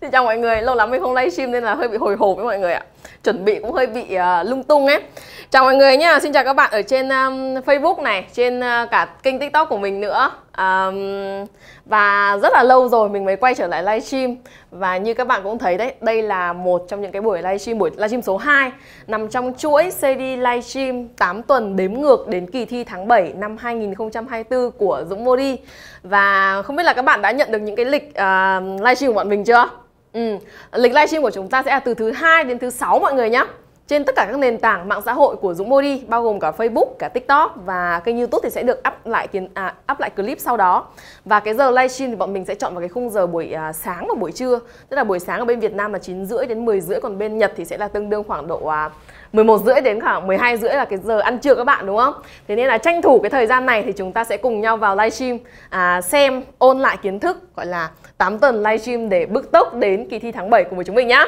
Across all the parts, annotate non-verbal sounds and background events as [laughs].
Xin chào mọi người, lâu lắm mình không livestream nên là hơi bị hồi hộp với mọi người ạ Chuẩn bị cũng hơi bị uh, lung tung ấy Chào mọi người nhá, xin chào các bạn ở trên um, Facebook này, trên uh, cả kênh tiktok của mình nữa um, Và rất là lâu rồi mình mới quay trở lại livestream Và như các bạn cũng thấy đấy, đây là một trong những cái buổi livestream, buổi livestream số 2 Nằm trong chuỗi series livestream 8 tuần đếm ngược đến kỳ thi tháng 7 năm 2024 của Dũng Modi Và không biết là các bạn đã nhận được những cái lịch uh, livestream của bọn mình chưa? Ừ. Lịch livestream của chúng ta sẽ là từ thứ hai đến thứ sáu mọi người nhé trên tất cả các nền tảng mạng xã hội của Dũng Modi bao gồm cả Facebook, cả TikTok và kênh YouTube thì sẽ được up lại kiến à, up lại clip sau đó. Và cái giờ livestream thì bọn mình sẽ chọn vào cái khung giờ buổi à, sáng và buổi trưa. Tức là buổi sáng ở bên Việt Nam là 9 rưỡi đến 10 rưỡi còn bên Nhật thì sẽ là tương đương khoảng độ à, 11 rưỡi đến khoảng 12 rưỡi là cái giờ ăn trưa các bạn đúng không? Thế nên là tranh thủ cái thời gian này thì chúng ta sẽ cùng nhau vào livestream à, xem ôn lại kiến thức gọi là 8 tuần livestream để bước tốc đến kỳ thi tháng 7 của chúng mình nhá.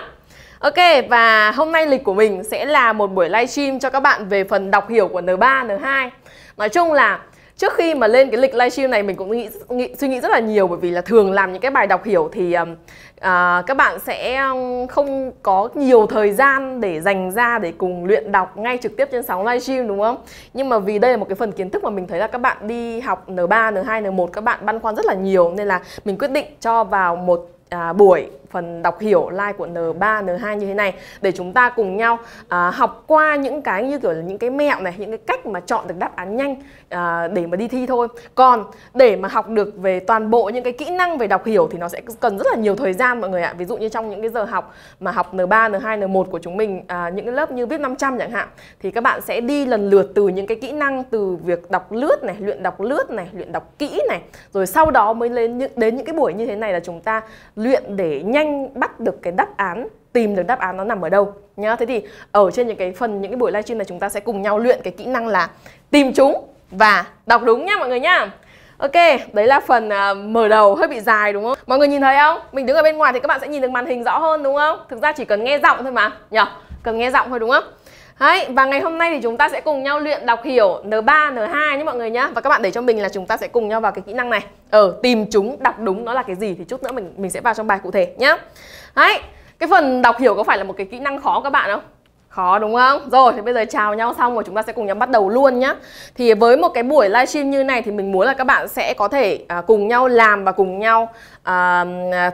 Ok và hôm nay lịch của mình sẽ là một buổi livestream cho các bạn về phần đọc hiểu của N3, N2. Nói chung là trước khi mà lên cái lịch livestream này mình cũng nghĩ, nghĩ suy nghĩ rất là nhiều bởi vì là thường làm những cái bài đọc hiểu thì uh, các bạn sẽ um, không có nhiều thời gian để dành ra để cùng luyện đọc ngay trực tiếp trên sóng livestream đúng không? Nhưng mà vì đây là một cái phần kiến thức mà mình thấy là các bạn đi học N3, N2, N1 các bạn băn khoăn rất là nhiều nên là mình quyết định cho vào một uh, buổi phần đọc hiểu like của N3, N2 như thế này để chúng ta cùng nhau à, học qua những cái như kiểu là những cái mẹo này, những cái cách mà chọn được đáp án nhanh à, để mà đi thi thôi. Còn để mà học được về toàn bộ những cái kỹ năng về đọc hiểu thì nó sẽ cần rất là nhiều thời gian mọi người ạ. Ví dụ như trong những cái giờ học mà học N3, N2, N1 của chúng mình à, những cái lớp như viết 500 chẳng hạn thì các bạn sẽ đi lần lượt từ những cái kỹ năng từ việc đọc lướt này, luyện đọc lướt này, luyện đọc kỹ này, rồi sau đó mới lên những đến những cái buổi như thế này là chúng ta luyện để nhanh nhanh bắt được cái đáp án tìm được đáp án nó nằm ở đâu nhá thế thì ở trên những cái phần những cái buổi livestream này chúng ta sẽ cùng nhau luyện cái kỹ năng là tìm chúng và đọc đúng nhá mọi người nhá Ok, đấy là phần uh, mở đầu hơi bị dài đúng không? Mọi người nhìn thấy không? Mình đứng ở bên ngoài thì các bạn sẽ nhìn được màn hình rõ hơn đúng không? Thực ra chỉ cần nghe giọng thôi mà, nhở? Cần nghe giọng thôi đúng không? Đấy, và ngày hôm nay thì chúng ta sẽ cùng nhau luyện đọc hiểu N3, N2 nhé mọi người nhá. Và các bạn để cho mình là chúng ta sẽ cùng nhau vào cái kỹ năng này. ở ờ, tìm chúng, đọc đúng nó là cái gì thì chút nữa mình mình sẽ vào trong bài cụ thể nhá. Đấy, cái phần đọc hiểu có phải là một cái kỹ năng khó các bạn không? khó đúng không? Rồi thì bây giờ chào nhau xong rồi chúng ta sẽ cùng nhau bắt đầu luôn nhá. Thì với một cái buổi livestream như này thì mình muốn là các bạn sẽ có thể à, cùng nhau làm và cùng nhau à,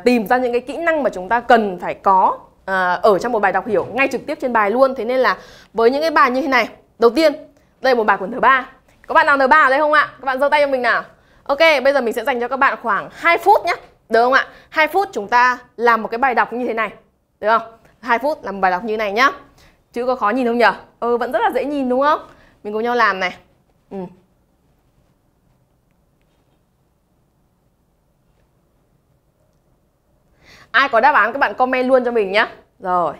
tìm ra những cái kỹ năng mà chúng ta cần phải có à, ở trong một bài đọc hiểu ngay trực tiếp trên bài luôn thế nên là với những cái bài như thế này đầu tiên đây là một bài của thứ ba các bạn nào thứ ba ở đây không ạ các bạn giơ tay cho mình nào ok bây giờ mình sẽ dành cho các bạn khoảng 2 phút nhé được không ạ 2 phút chúng ta làm một cái bài đọc như thế này được không 2 phút làm một bài đọc như thế này nhá chữ có khó nhìn không nhở ừ vẫn rất là dễ nhìn đúng không mình cùng nhau làm này ừ. ai có đáp án các bạn comment luôn cho mình nhé. rồi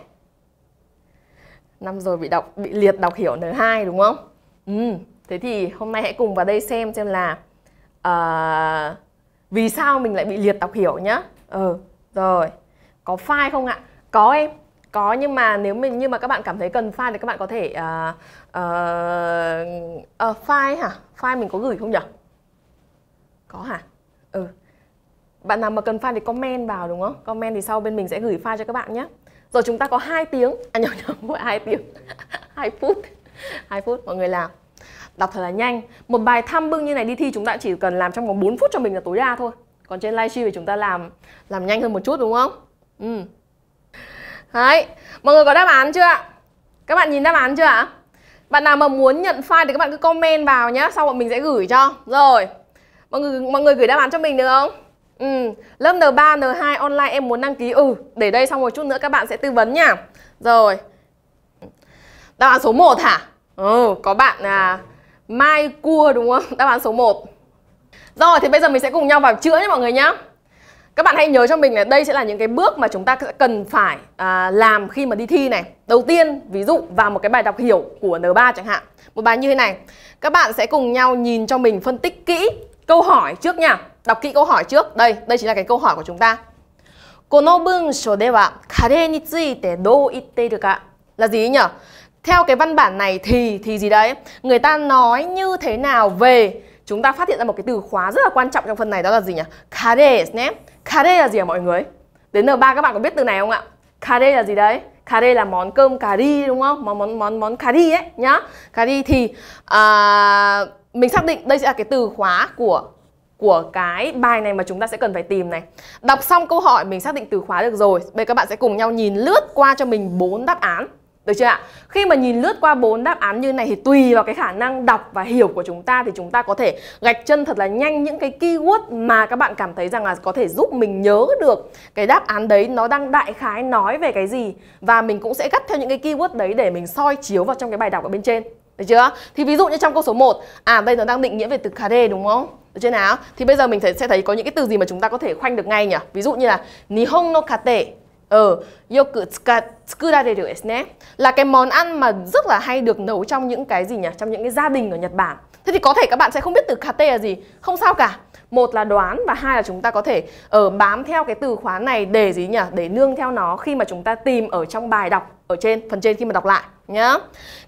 năm rồi bị đọc bị liệt đọc hiểu N2 đúng không ừ. thế thì hôm nay hãy cùng vào đây xem xem là uh, vì sao mình lại bị liệt đọc hiểu nhá ừ rồi có file không ạ có em có nhưng mà nếu mình nhưng mà các bạn cảm thấy cần file thì các bạn có thể uh, uh, uh, file hả file mình có gửi không nhỉ có hả ừ bạn nào mà cần file thì comment vào đúng không comment thì sau bên mình sẽ gửi file cho các bạn nhé rồi chúng ta có hai tiếng à nhầm mỗi hai tiếng [laughs] hai phút hai phút mọi người làm đọc thật là nhanh một bài thăm bưng như này đi thi chúng ta chỉ cần làm trong vòng 4 phút cho mình là tối đa thôi còn trên livestream thì chúng ta làm làm nhanh hơn một chút đúng không ừ đấy mọi người có đáp án chưa các bạn nhìn đáp án chưa ạ bạn nào mà muốn nhận file thì các bạn cứ comment vào nhé sau bọn mình sẽ gửi cho rồi mọi người mọi người gửi đáp án cho mình được không Ừ, lớp N3, N2 online em muốn đăng ký Ừ, để đây xong một chút nữa các bạn sẽ tư vấn nha Rồi Đáp án số 1 hả? Ừ, có bạn là Mai Cua đúng không? Đáp án số 1 Rồi, thì bây giờ mình sẽ cùng nhau vào chữa nhé mọi người nhé các bạn hãy nhớ cho mình là đây sẽ là những cái bước mà chúng ta cần phải à, làm khi mà đi thi này. Đầu tiên, ví dụ vào một cái bài đọc hiểu của N3 chẳng hạn. Một bài như thế này. Các bạn sẽ cùng nhau nhìn cho mình phân tích kỹ câu hỏi trước nha. Đọc kỹ câu hỏi trước. Đây, đây chính là cái câu hỏi của chúng ta. de この文章ではカレーについてどう言っているか là gì nhỉ? Theo cái văn bản này thì thì gì đấy? Người ta nói như thế nào về chúng ta phát hiện ra một cái từ khóa rất là quan trọng trong phần này đó là gì nhỉ? Kare nhé. Kare là gì hả mọi người? Đến N3 các bạn có biết từ này không ạ? Kare là gì đấy? Kare là món cơm curry đúng không? Món món món món curry ấy nhá. Curry thì à, mình xác định đây sẽ là cái từ khóa của của cái bài này mà chúng ta sẽ cần phải tìm này. Đọc xong câu hỏi mình xác định từ khóa được rồi. Bây giờ các bạn sẽ cùng nhau nhìn lướt qua cho mình bốn đáp án. Được chưa ạ? Khi mà nhìn lướt qua bốn đáp án như này thì tùy vào cái khả năng đọc và hiểu của chúng ta thì chúng ta có thể gạch chân thật là nhanh những cái keyword mà các bạn cảm thấy rằng là có thể giúp mình nhớ được cái đáp án đấy nó đang đại khái nói về cái gì và mình cũng sẽ gắt theo những cái keyword đấy để mình soi chiếu vào trong cái bài đọc ở bên trên. Được chưa? Thì ví dụ như trong câu số 1 À bây giờ đang định nghĩa về từ cà đê đúng không? Được chưa nào? Thì bây giờ mình sẽ thấy có những cái từ gì mà chúng ta có thể khoanh được ngay nhỉ? Ví dụ như là Nihon no kate Ờ, yoku tsukurareru desu ne Là cái món ăn mà rất là hay được nấu trong những cái gì nhỉ? Trong những cái gia đình ở Nhật Bản Thế thì có thể các bạn sẽ không biết từ KT là gì Không sao cả một là đoán và hai là chúng ta có thể ở ờ, bám theo cái từ khóa này để gì nhỉ để nương theo nó khi mà chúng ta tìm ở trong bài đọc ở trên phần trên khi mà đọc lại nhá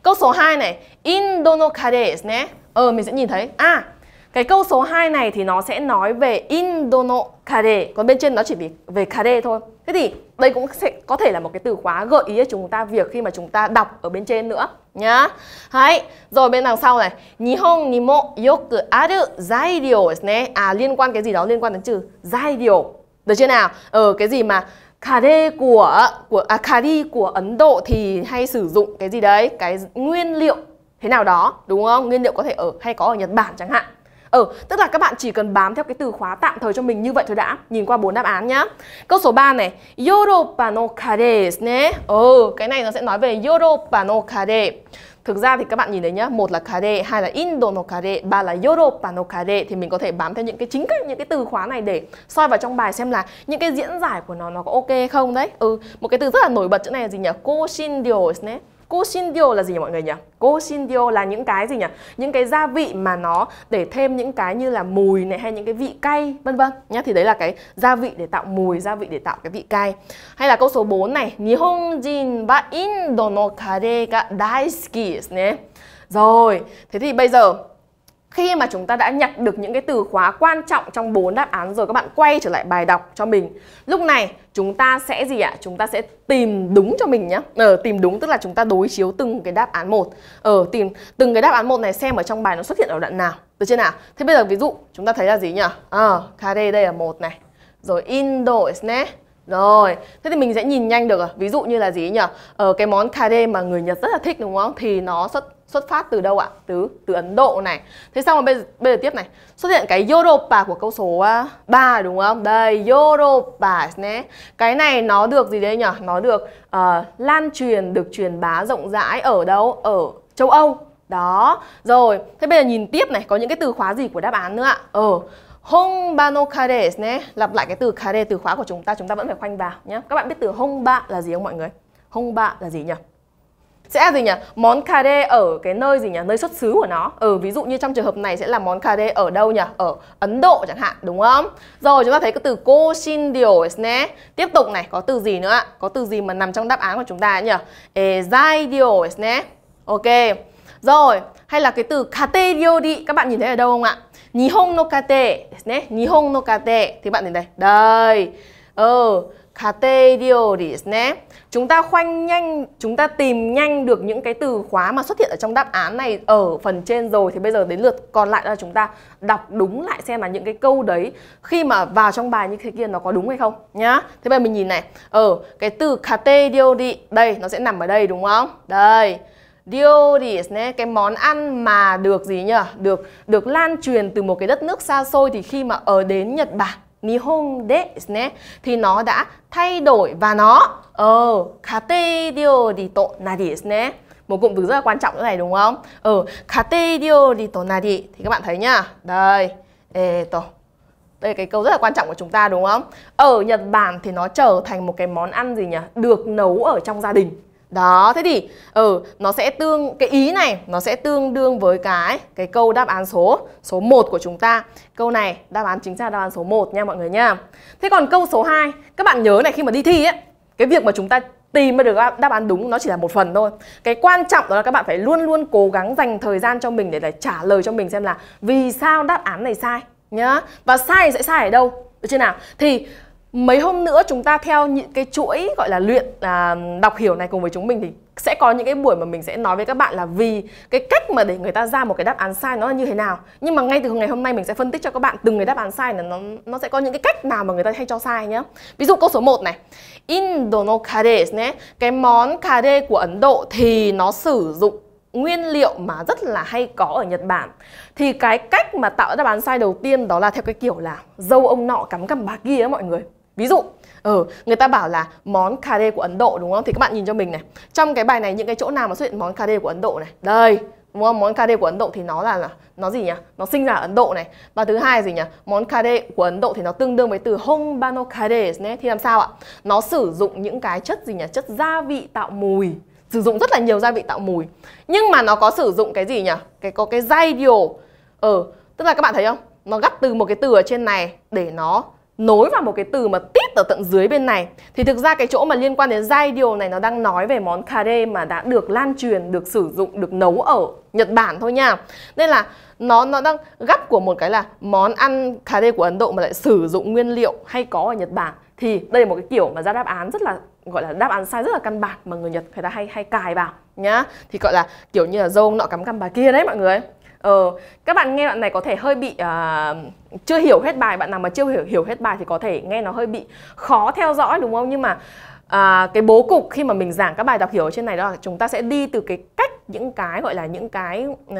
câu số 2 này indonokades nè ờ mình sẽ nhìn thấy à cái câu số 2 này thì nó sẽ nói về Indono kare, còn bên trên nó chỉ bị về kare thôi. Thế thì đây cũng sẽ có thể là một cái từ khóa gợi ý cho chúng ta việc khi mà chúng ta đọc ở bên trên nữa nhá. hãy Rồi bên đằng sau này, Nihon ni mo yoku aru zairyo desu ne. À liên quan cái gì đó liên quan đến từ zairyo. Được chưa nào? ở ờ, cái gì mà Kare của của à, kari của Ấn Độ thì hay sử dụng cái gì đấy, cái nguyên liệu thế nào đó, đúng không? Nguyên liệu có thể ở hay có ở Nhật Bản chẳng hạn. Ờ, ừ, tức là các bạn chỉ cần bám theo cái từ khóa tạm thời cho mình như vậy thôi đã Nhìn qua bốn đáp án nhá Câu số 3 này Europa no kare ne Ừ, cái này nó sẽ nói về Europa no kare Thực ra thì các bạn nhìn đấy nhá, một là kare, hai là Indo no kare, ba là Europa no kare thì mình có thể bám theo những cái chính các những cái từ khóa này để soi vào trong bài xem là những cái diễn giải của nó nó có ok không đấy. Ừ, một cái từ rất là nổi bật chỗ này là gì nhỉ? Koshin dios ne. Cô xin điều là gì nhỉ mọi người nhỉ? Cô xin điều là những cái gì nhỉ? Những cái gia vị mà nó để thêm những cái như là mùi này hay những cái vị cay vân vân nhá thì đấy là cái gia vị để tạo mùi, gia vị để tạo cái vị cay. Hay là câu số 4 này, Nihonjin wa Indo no kare ga daisuki ですね. Rồi, thế thì bây giờ khi mà chúng ta đã nhặt được những cái từ khóa quan trọng trong bốn đáp án rồi các bạn quay trở lại bài đọc cho mình lúc này chúng ta sẽ gì ạ chúng ta sẽ tìm đúng cho mình nhé ờ tìm đúng tức là chúng ta đối chiếu từng cái đáp án một ờ tìm từng cái đáp án một này xem ở trong bài nó xuất hiện ở đoạn nào được chưa nào thế bây giờ ví dụ chúng ta thấy là gì nhỉ ờ à, kare đây là một này rồi indo ne rồi, thế thì mình sẽ nhìn nhanh được à? Ví dụ như là gì nhỉ? Ờ, cái món cà mà người Nhật rất là thích đúng không? Thì nó xuất xuất phát từ đâu ạ? Từ từ Ấn Độ này. Thế xong rồi bây giờ, bây giờ tiếp này. Xuất hiện cái Europa của câu số 3 à, đúng không? Đây, Europa nhé. Cái này nó được gì đây nhỉ? Nó được uh, lan truyền, được truyền bá rộng rãi ở đâu? Ở châu Âu. Đó. Rồi, thế bây giờ nhìn tiếp này, có những cái từ khóa gì của đáp án nữa ạ? Ờ, Hong bano kades nhé. Lặp lại cái từ kade từ khóa của chúng ta, chúng ta vẫn phải khoanh vào nhé. Các bạn biết từ hong ba là gì không mọi người? Hong ba là gì nhỉ? sẽ gì nhỉ món cà đê ở cái nơi gì nhỉ nơi xuất xứ của nó ừ ví dụ như trong trường hợp này sẽ là món cà đê ở đâu nhỉ ở ấn độ chẳng hạn đúng không rồi chúng ta thấy cái từ cô xin điều nè tiếp tục này có từ gì nữa ạ có từ gì mà nằm trong đáp án của chúng ta nhỉ e dai điều nè ok rồi hay là cái từ kate điều đi các bạn nhìn thấy ở đâu không ạ Nihon no kate nè Nihon no kate thì bạn nhìn đây đây ừ kate điều đi nè chúng ta khoanh nhanh chúng ta tìm nhanh được những cái từ khóa mà xuất hiện ở trong đáp án này ở phần trên rồi thì bây giờ đến lượt còn lại là chúng ta đọc đúng lại xem là những cái câu đấy khi mà vào trong bài như thế kia nó có đúng hay không nhá thế bây giờ mình nhìn này ở ờ, cái từ kate diodi đây nó sẽ nằm ở đây đúng không đây Dioris cái món ăn mà được gì nhỉ? Được được lan truyền từ một cái đất nước xa xôi thì khi mà ở đến Nhật Bản Nihon de ですね thì nó đã thay đổi và nó ở ờ, kate dio di to nadi ですね một cụm từ rất là quan trọng nữa này đúng không? ở ừ, kate dio di to nadi thì các bạn thấy nhá. Đây, eto. Đây là cái câu rất là quan trọng của chúng ta đúng không? Ở Nhật Bản thì nó trở thành một cái món ăn gì nhỉ? Được nấu ở trong gia đình đó, thế thì ừ, nó sẽ tương cái ý này nó sẽ tương đương với cái cái câu đáp án số số 1 của chúng ta. Câu này đáp án chính xác đáp án số 1 nha mọi người nha. Thế còn câu số 2, các bạn nhớ này khi mà đi thi ấy, cái việc mà chúng ta tìm ra được đáp án đúng nó chỉ là một phần thôi cái quan trọng đó là các bạn phải luôn luôn cố gắng dành thời gian cho mình để, để trả lời cho mình xem là vì sao đáp án này sai nhá và sai sẽ sai ở đâu được chưa nào thì mấy hôm nữa chúng ta theo những cái chuỗi gọi là luyện à, đọc hiểu này cùng với chúng mình thì sẽ có những cái buổi mà mình sẽ nói với các bạn là vì cái cách mà để người ta ra một cái đáp án sai nó là như thế nào nhưng mà ngay từ ngày hôm nay mình sẽ phân tích cho các bạn từng cái đáp án sai là nó nó sẽ có những cái cách nào mà người ta hay cho sai nhé ví dụ câu số 1 này Indo no kare nhé cái món kare của Ấn Độ thì nó sử dụng nguyên liệu mà rất là hay có ở Nhật Bản thì cái cách mà tạo đáp án sai đầu tiên đó là theo cái kiểu là dâu ông nọ cắm cằm bà kia á mọi người ví dụ Ừ, người ta bảo là món cà rê của Ấn Độ đúng không? Thì các bạn nhìn cho mình này Trong cái bài này những cái chỗ nào mà xuất hiện món cà rê của Ấn Độ này Đây, đúng không? Món cà rê của Ấn Độ thì nó là, là nó gì nhỉ? Nó sinh ra ở Ấn Độ này. Và thứ hai gì nhỉ? Món cà rê của Ấn Độ thì nó tương đương với từ hombano cà rê thì làm sao ạ? Nó sử dụng những cái chất gì nhỉ? Chất gia vị tạo mùi sử dụng rất là nhiều gia vị tạo mùi nhưng mà nó có sử dụng cái gì nhỉ cái có cái giai điều ờ ừ, tức là các bạn thấy không nó gắp từ một cái từ ở trên này để nó nối vào một cái từ mà tít ở tận dưới bên này thì thực ra cái chỗ mà liên quan đến giai điều này nó đang nói về món cà rê mà đã được lan truyền được sử dụng được nấu ở Nhật Bản thôi nha nên là nó nó đang gắt của một cái là món ăn cà rê của Ấn Độ mà lại sử dụng nguyên liệu hay có ở Nhật Bản thì đây là một cái kiểu mà ra đáp án rất là gọi là đáp án sai rất là căn bản mà người Nhật người ta hay hay cài vào nhá thì gọi là kiểu như là dâu nọ cắm cằm bà kia đấy mọi người Ờ, các bạn nghe đoạn này có thể hơi bị uh, chưa hiểu hết bài bạn nào mà chưa hiểu hiểu hết bài thì có thể nghe nó hơi bị khó theo dõi đúng không nhưng mà à, cái bố cục khi mà mình giảng các bài đọc hiểu ở trên này đó là chúng ta sẽ đi từ cái cách những cái gọi là những cái uh,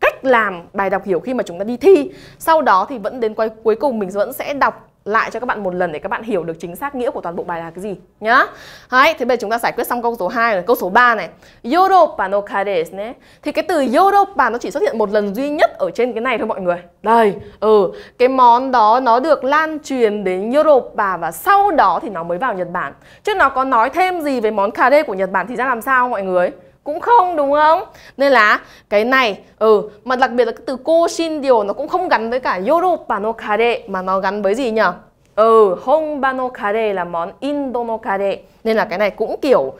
cách làm bài đọc hiểu khi mà chúng ta đi thi sau đó thì vẫn đến quay cuối cùng mình vẫn sẽ đọc lại cho các bạn một lần để các bạn hiểu được chính xác nghĩa của toàn bộ bài là cái gì nhá. Đấy, thế bây giờ chúng ta giải quyết xong câu số 2 rồi, câu số 3 này. Europa no kades ne. Thì cái từ Europa nó chỉ xuất hiện một lần duy nhất ở trên cái này thôi mọi người. Đây, ừ, cái món đó nó được lan truyền đến Europa và sau đó thì nó mới vào Nhật Bản. Chứ nó có nói thêm gì về món kade của Nhật Bản thì ra làm sao mọi người? cũng không đúng không nên là cái này ừ mà đặc biệt là cái từ cô xin điều nó cũng không gắn với cả yoruba no kare mà nó gắn với gì nhở ừ honba no kare là món Indo no kare nên là cái này cũng kiểu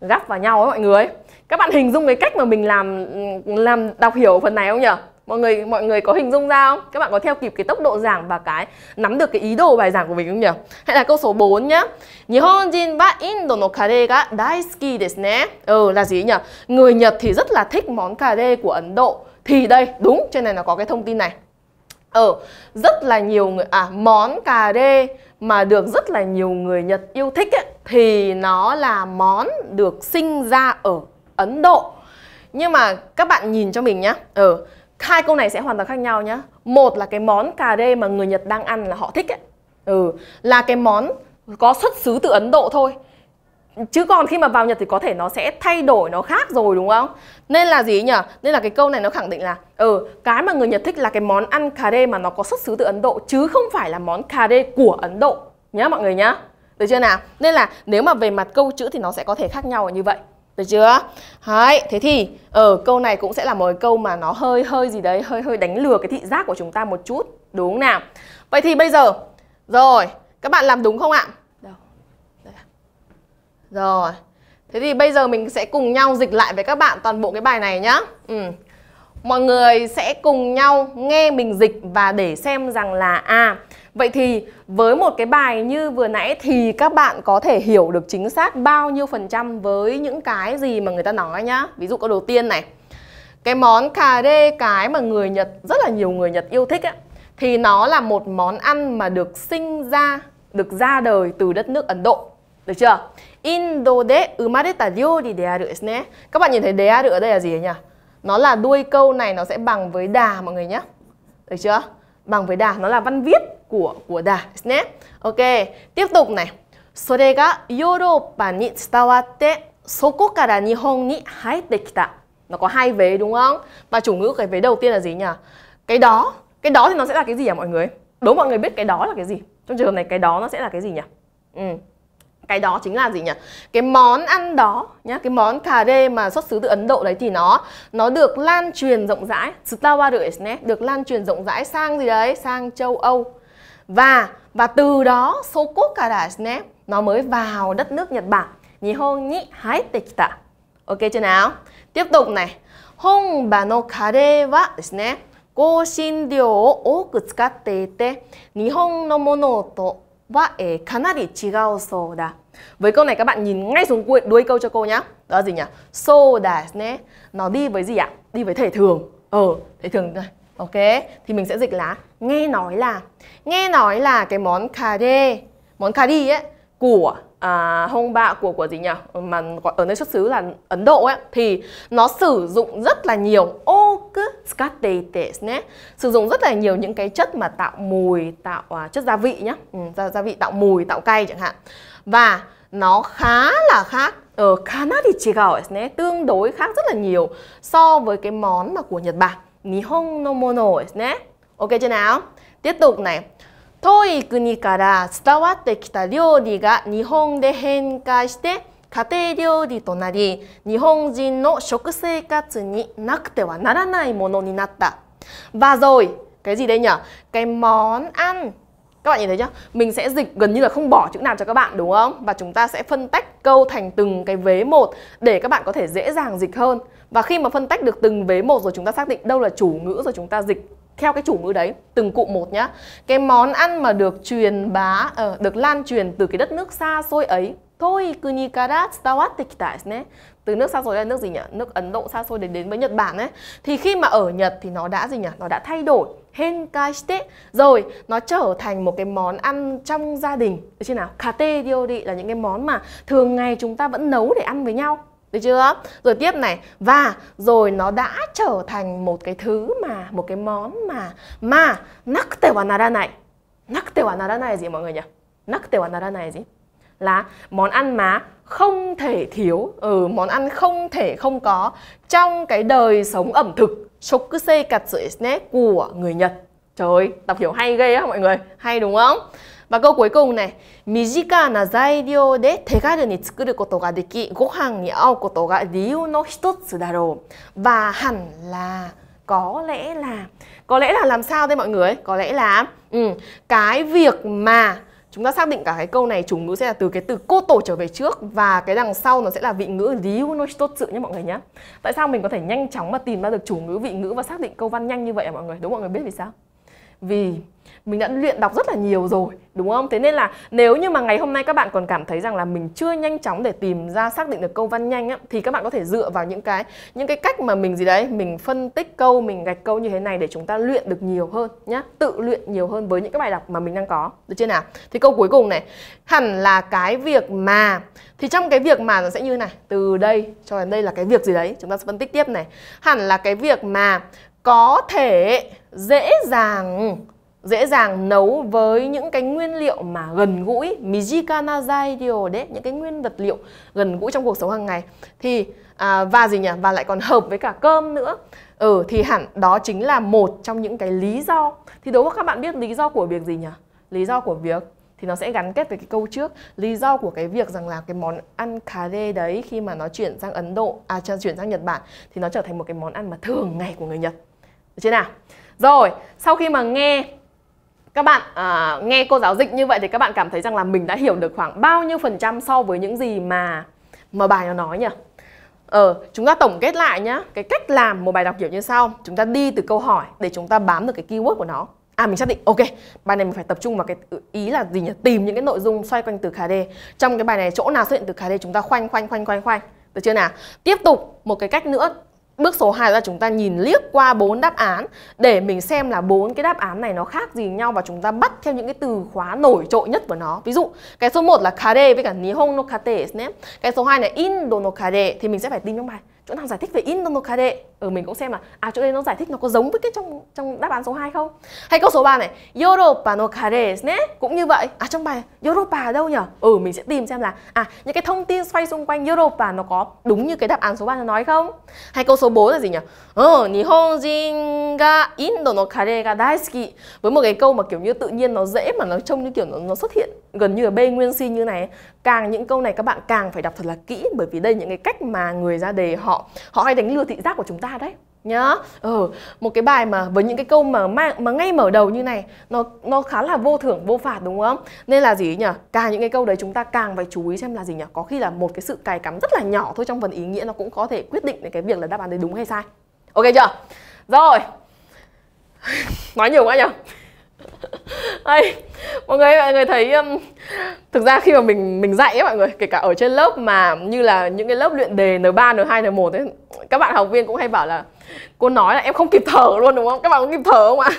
gắp vào nhau ấy mọi người các bạn hình dung cái cách mà mình làm ừ, làm đọc hiểu phần này không nhở mọi người mọi người có hình dung ra không các bạn có theo kịp cái tốc độ giảng và cái nắm được cái ý đồ bài giảng của mình không nhỉ hay là câu số 4 nhá Nihonjin wa Indo no kare ga daisuki desu ne ừ là gì nhỉ người Nhật thì rất là thích món cà rê của Ấn Độ thì đây đúng trên này nó có cái thông tin này ở ừ, rất là nhiều người à món cà rê mà được rất là nhiều người Nhật yêu thích ấy, thì nó là món được sinh ra ở Ấn Độ nhưng mà các bạn nhìn cho mình nhá ở ừ, hai câu này sẽ hoàn toàn khác nhau nhá một là cái món cà rê mà người Nhật đang ăn là họ thích ấy ừ là cái món có xuất xứ từ Ấn Độ thôi chứ còn khi mà vào Nhật thì có thể nó sẽ thay đổi nó khác rồi đúng không nên là gì nhỉ nên là cái câu này nó khẳng định là ừ cái mà người Nhật thích là cái món ăn cà rê mà nó có xuất xứ từ Ấn Độ chứ không phải là món cà rê của Ấn Độ nhá mọi người nhá được chưa nào nên là nếu mà về mặt câu chữ thì nó sẽ có thể khác nhau như vậy được chưa? Đấy, thế thì ở ờ, câu này cũng sẽ là một câu mà nó hơi hơi gì đấy, hơi hơi đánh lừa cái thị giác của chúng ta một chút, đúng không nào? Vậy thì bây giờ rồi, các bạn làm đúng không ạ? À? Rồi. Thế thì bây giờ mình sẽ cùng nhau dịch lại với các bạn toàn bộ cái bài này nhá. Ừ. Mọi người sẽ cùng nhau nghe mình dịch và để xem rằng là à Vậy thì với một cái bài như vừa nãy thì các bạn có thể hiểu được chính xác bao nhiêu phần trăm với những cái gì mà người ta nói nhá. Ví dụ câu đầu tiên này. Cái món cà đê cái mà người Nhật, rất là nhiều người Nhật yêu thích ấy, thì nó là một món ăn mà được sinh ra, được ra đời từ đất nước Ấn Độ. Được chưa? Indo de umareta ryori de ne. Các bạn nhìn thấy de aru ở đây là gì nhỉ? Nó là đuôi câu này nó sẽ bằng với đà mọi người nhá Được chưa? Bằng với đà, nó là văn viết của của đà, ですね。OK, tiếp tục này. それがヨーロッパに伝わって、そこから日本に入ってきた。Nó có hai vế đúng không? Mà chủ ngữ cái vế đầu tiên là gì nhỉ? Cái đó, cái đó thì nó sẽ là cái gì à mọi người? Đúng mọi người biết cái đó là cái gì? Trong trường hợp này cái đó nó sẽ là cái gì nhỉ? Ừ. Cái đó chính là gì nhỉ? Cái món ăn đó nhá, cái món cà rê mà xuất xứ từ Ấn Độ đấy thì nó nó được lan truyền rộng rãi, được lan truyền rộng rãi sang gì đấy, sang châu Âu và và từ đó soko kara ne nó mới vào đất nước Nhật Bản. Nihon ni haite kita. Ok chưa nào? Tiếp tục này. Honba no kare wa desu ne. 香辛料を多く使っていて、日本のものとは、えー、かなり違うそうだ。Với câu này các bạn nhìn ngay xuống cuối đuôi câu cho cô nhá. Đó là gì nhỉ? Soda né. Nó đi với gì ạ? Đi với thể thường. Ờ, thể thường này. Ok. Thì mình sẽ dịch là nghe nói là nghe nói là cái món cà đê món cà đi ấy của à, hông bạ của của gì nhỉ ừ, mà ở nơi xuất xứ là Ấn Độ ấy thì nó sử dụng rất là nhiều nhé sử dụng rất là nhiều những cái chất mà tạo mùi tạo uh, chất gia vị nhá ừ, gia, gia vị tạo mùi tạo cay chẳng hạn và nó khá là khác ở ờ, nhé tương đối khác rất là nhiều so với cái món mà của Nhật Bản Nihon no mono ですね。OK chưa nào? Tiếp tục này. 遠い国から伝わってきた料理が日本で変化して家庭料理となり日本人の食生活になくてはならないものになった。Và rồi, cái gì đấy nhỉ? Cái món ăn. Các bạn nhìn thấy chưa? Mình sẽ dịch gần như là không bỏ chữ nào cho các bạn đúng không? Và chúng ta sẽ phân tách câu thành từng cái vế một để các bạn có thể dễ dàng dịch hơn. Và khi mà phân tách được từng vế một rồi chúng ta xác định đâu là chủ ngữ rồi chúng ta dịch theo cái chủ ngữ đấy từng cụ một nhá cái món ăn mà được truyền bá uh, được lan truyền từ cái đất nước xa xôi ấy thôi kuni kara tsuwatte từ nước xa xôi đến nước gì nhỉ nước ấn độ xa xôi đến đến với nhật bản ấy thì khi mà ở nhật thì nó đã gì nhỉ nó đã thay đổi henkai shite rồi nó trở thành một cái món ăn trong gia đình được chưa nào kate diori là những cái món mà thường ngày chúng ta vẫn nấu để ăn với nhau được chưa rồi tiếp này và rồi nó đã trở thành một cái thứ mà một cái món mà mà nakte wa nara này nakte wa nara này gì mọi người nhỉ nakte wa nara này gì là món ăn mà không thể thiếu ừ món ăn không thể không có trong cái đời sống ẩm thực shokusei katsu ne của người Nhật trời ơi, đọc hiểu hay ghê á mọi người hay đúng không và câu cuối cùng này Mizika na zai liệu zairyo de tegaru ni tsukuru koto ga deki gohan ni ao koto ga riu no hitotsu daro Và hẳn là có lẽ là có lẽ là làm sao đây mọi người có lẽ là ừ, cái việc mà chúng ta xác định cả cái câu này chủ ngữ sẽ là từ cái từ cô tổ trở về trước và cái đằng sau nó sẽ là vị ngữ lý no sự nhé mọi người nhé tại sao mình có thể nhanh chóng mà tìm ra được chủ ngữ vị ngữ và xác định câu văn nhanh như vậy à mọi người đúng mọi người biết vì sao vì mình đã luyện đọc rất là nhiều rồi đúng không thế nên là nếu như mà ngày hôm nay các bạn còn cảm thấy rằng là mình chưa nhanh chóng để tìm ra xác định được câu văn nhanh á, thì các bạn có thể dựa vào những cái những cái cách mà mình gì đấy mình phân tích câu mình gạch câu như thế này để chúng ta luyện được nhiều hơn nhá tự luyện nhiều hơn với những cái bài đọc mà mình đang có được chưa nào thì câu cuối cùng này hẳn là cái việc mà thì trong cái việc mà nó sẽ như này từ đây cho đến đây là cái việc gì đấy chúng ta sẽ phân tích tiếp này hẳn là cái việc mà có thể dễ dàng dễ dàng nấu với những cái nguyên liệu mà gần gũi mijikanazai điều đấy những cái nguyên vật liệu gần gũi trong cuộc sống hàng ngày thì à, và gì nhỉ và lại còn hợp với cả cơm nữa ừ thì hẳn đó chính là một trong những cái lý do thì đối với các bạn biết lý do của việc gì nhỉ lý do của việc thì nó sẽ gắn kết với cái câu trước lý do của cái việc rằng là cái món ăn cà rê đấy khi mà nó chuyển sang Ấn Độ à chuyển sang Nhật Bản thì nó trở thành một cái món ăn mà thường ngày của người Nhật được chưa nào rồi sau khi mà nghe các bạn à, nghe cô giáo dịch như vậy thì các bạn cảm thấy rằng là mình đã hiểu được khoảng bao nhiêu phần trăm so với những gì mà mà bài nó nói nhỉ? Ờ, chúng ta tổng kết lại nhá Cái cách làm một bài đọc hiểu như sau Chúng ta đi từ câu hỏi để chúng ta bám được cái keyword của nó À mình xác định, ok, bài này mình phải tập trung vào cái ý là gì nhỉ? Tìm những cái nội dung xoay quanh từ khả đề Trong cái bài này chỗ nào xuất hiện từ khả đề chúng ta khoanh khoanh khoanh khoanh khoanh Được chưa nào? Tiếp tục một cái cách nữa Bước số 2 là chúng ta nhìn liếc qua bốn đáp án để mình xem là bốn cái đáp án này nó khác gì nhau và chúng ta bắt theo những cái từ khóa nổi trội nhất của nó. Ví dụ, cái số 1 là kare với cả nihon no kate Cái số 2 là indo no kare thì mình sẽ phải tin trong bài chỗ nào giải thích về inonokade ở ừ, mình cũng xem là à chỗ đây nó giải thích nó có giống với cái trong trong đáp án số 2 không hay câu số 3 này Europa no kare nhé cũng như vậy à trong bài Europa ở đâu nhở ừ mình sẽ tìm xem là à những cái thông tin xoay xung quanh Europa nó có đúng như cái đáp án số 3 nó nói không hay câu số 4 là gì nhỉ ờ Nihonjin ga Indo no kare ga daisuki với một cái câu mà kiểu như tự nhiên nó dễ mà nó trông như kiểu nó, nó xuất hiện gần như ở B nguyên si như này càng những câu này các bạn càng phải đọc thật là kỹ bởi vì đây những cái cách mà người ra đề họ họ hay đánh lừa thị giác của chúng ta đấy nhá ừ, một cái bài mà với những cái câu mà mà, mà ngay mở đầu như này nó nó khá là vô thưởng vô phạt đúng không nên là gì nhỉ càng những cái câu đấy chúng ta càng phải chú ý xem là gì nhỉ có khi là một cái sự cài cắm rất là nhỏ thôi trong phần ý nghĩa nó cũng có thể quyết định đến cái việc là đáp án đấy đúng hay sai ok chưa rồi [laughs] nói nhiều quá nhỉ đây, [laughs] mọi người mọi người thấy um, thực ra khi mà mình mình dạy ấy mọi người kể cả ở trên lớp mà như là những cái lớp luyện đề N3, N2, N1 ấy các bạn học viên cũng hay bảo là cô nói là em không kịp thở luôn đúng không các bạn có kịp thở không ạ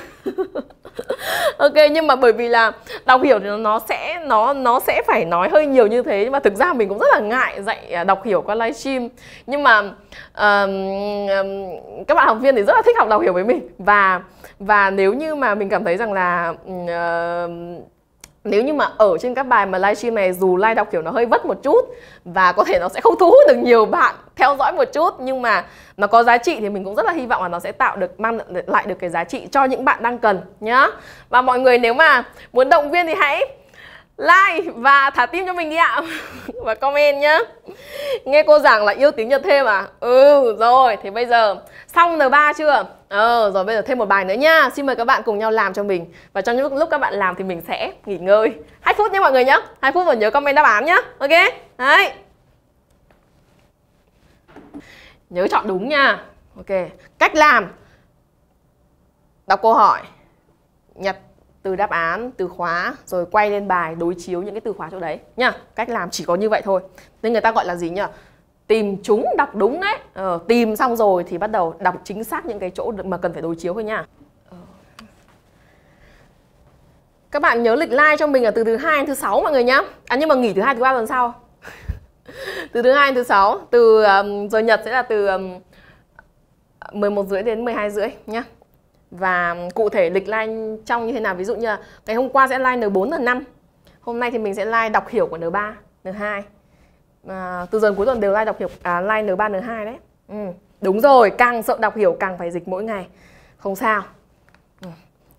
[laughs] ok nhưng mà bởi vì là đọc hiểu thì nó sẽ nó nó sẽ phải nói hơi nhiều như thế nhưng mà thực ra mình cũng rất là ngại dạy à, đọc hiểu qua livestream nhưng mà um, um, các bạn học viên thì rất là thích học đọc hiểu với mình và và nếu như mà mình cảm thấy rằng là uh, nếu như mà ở trên các bài mà livestream này dù live đọc kiểu nó hơi vất một chút và có thể nó sẽ không thu hút được nhiều bạn theo dõi một chút nhưng mà nó có giá trị thì mình cũng rất là hy vọng là nó sẽ tạo được mang lại được cái giá trị cho những bạn đang cần nhá và mọi người nếu mà muốn động viên thì hãy like và thả tim cho mình đi ạ [laughs] và comment nhá nghe cô giảng là yêu tiếng nhật thêm à ừ rồi thì bây giờ xong n 3 chưa Ờ, rồi bây giờ thêm một bài nữa nha Xin mời các bạn cùng nhau làm cho mình Và trong những lúc, các bạn làm thì mình sẽ nghỉ ngơi 2 phút nhé mọi người nhé 2 phút và nhớ comment đáp án nhé Ok, đấy Nhớ chọn đúng nha Ok, cách làm Đọc câu hỏi Nhặt từ đáp án, từ khóa Rồi quay lên bài đối chiếu những cái từ khóa chỗ đấy nha Cách làm chỉ có như vậy thôi Nên người ta gọi là gì nhỉ tìm chúng đọc đúng đấy ờ, tìm xong rồi thì bắt đầu đọc chính xác những cái chỗ mà cần phải đối chiếu thôi nha các bạn nhớ lịch like cho mình là từ thứ hai đến thứ sáu mọi người nhá à nhưng mà nghỉ thứ hai thứ ba tuần sau [laughs] từ thứ hai đến thứ sáu từ um, giờ nhật sẽ là từ um, 11 rưỡi đến 12 rưỡi nhá và cụ thể lịch like trong như thế nào ví dụ như là ngày hôm qua sẽ like N4 N5 hôm nay thì mình sẽ like đọc hiểu của N3 N2 à, từ dần cuối tuần đều like đọc hiểu à, like N3 N2 đấy. Ừ. Đúng rồi, càng sợ đọc hiểu càng phải dịch mỗi ngày. Không sao. Ừ.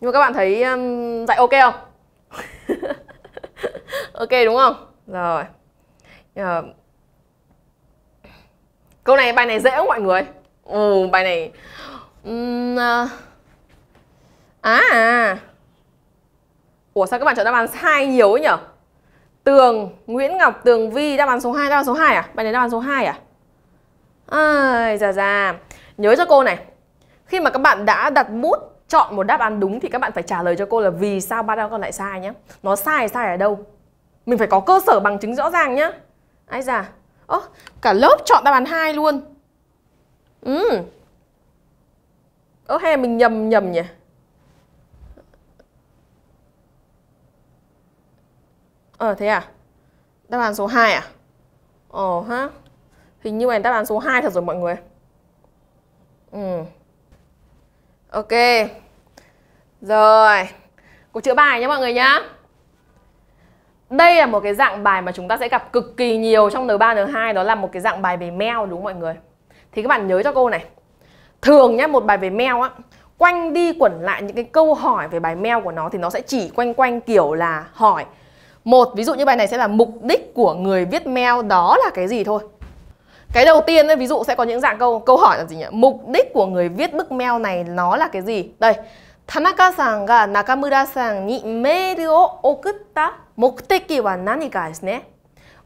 Nhưng mà các bạn thấy um, dạy ok không? [laughs] ok đúng không? Rồi. À, câu này bài này dễ không mọi người? Ừ, bài này um, à, à. Ủa sao các bạn chọn đáp án sai nhiều ấy nhỉ? Tường, Nguyễn Ngọc Tường Vi Đáp án số 2, đáp án số 2 à? Bạn này đáp án số 2 à? Ai, già già Nhớ cho cô này Khi mà các bạn đã đặt bút chọn một đáp án đúng Thì các bạn phải trả lời cho cô là vì sao ba đáp án còn lại sai nhé Nó sai sai ở đâu Mình phải có cơ sở bằng chứng rõ ràng nhé. Ai già Ơ, cả lớp chọn đáp án 2 luôn Ừ Ơ hay mình nhầm nhầm nhỉ Ờ thế à? Đáp án số 2 à? Ồ ờ, ha. Hình như này đáp án số 2 thật rồi mọi người. Ừ. Ok. Rồi. Cô chữa bài nhé mọi người nhá. Đây là một cái dạng bài mà chúng ta sẽ gặp cực kỳ nhiều trong N3, N2 Đó là một cái dạng bài về mail đúng không mọi người Thì các bạn nhớ cho cô này Thường nhá, một bài về mail á Quanh đi quẩn lại những cái câu hỏi về bài mail của nó Thì nó sẽ chỉ quanh quanh kiểu là hỏi một, ví dụ như bài này sẽ là mục đích của người viết mail đó là cái gì thôi. Cái đầu tiên ví dụ sẽ có những dạng câu câu hỏi là gì nhỉ? Mục đích của người viết bức mail này nó là cái gì? Đây. Tanaka-san ga Nakamura-san ni mail o okutta mokuteki wa nani ka desu ne?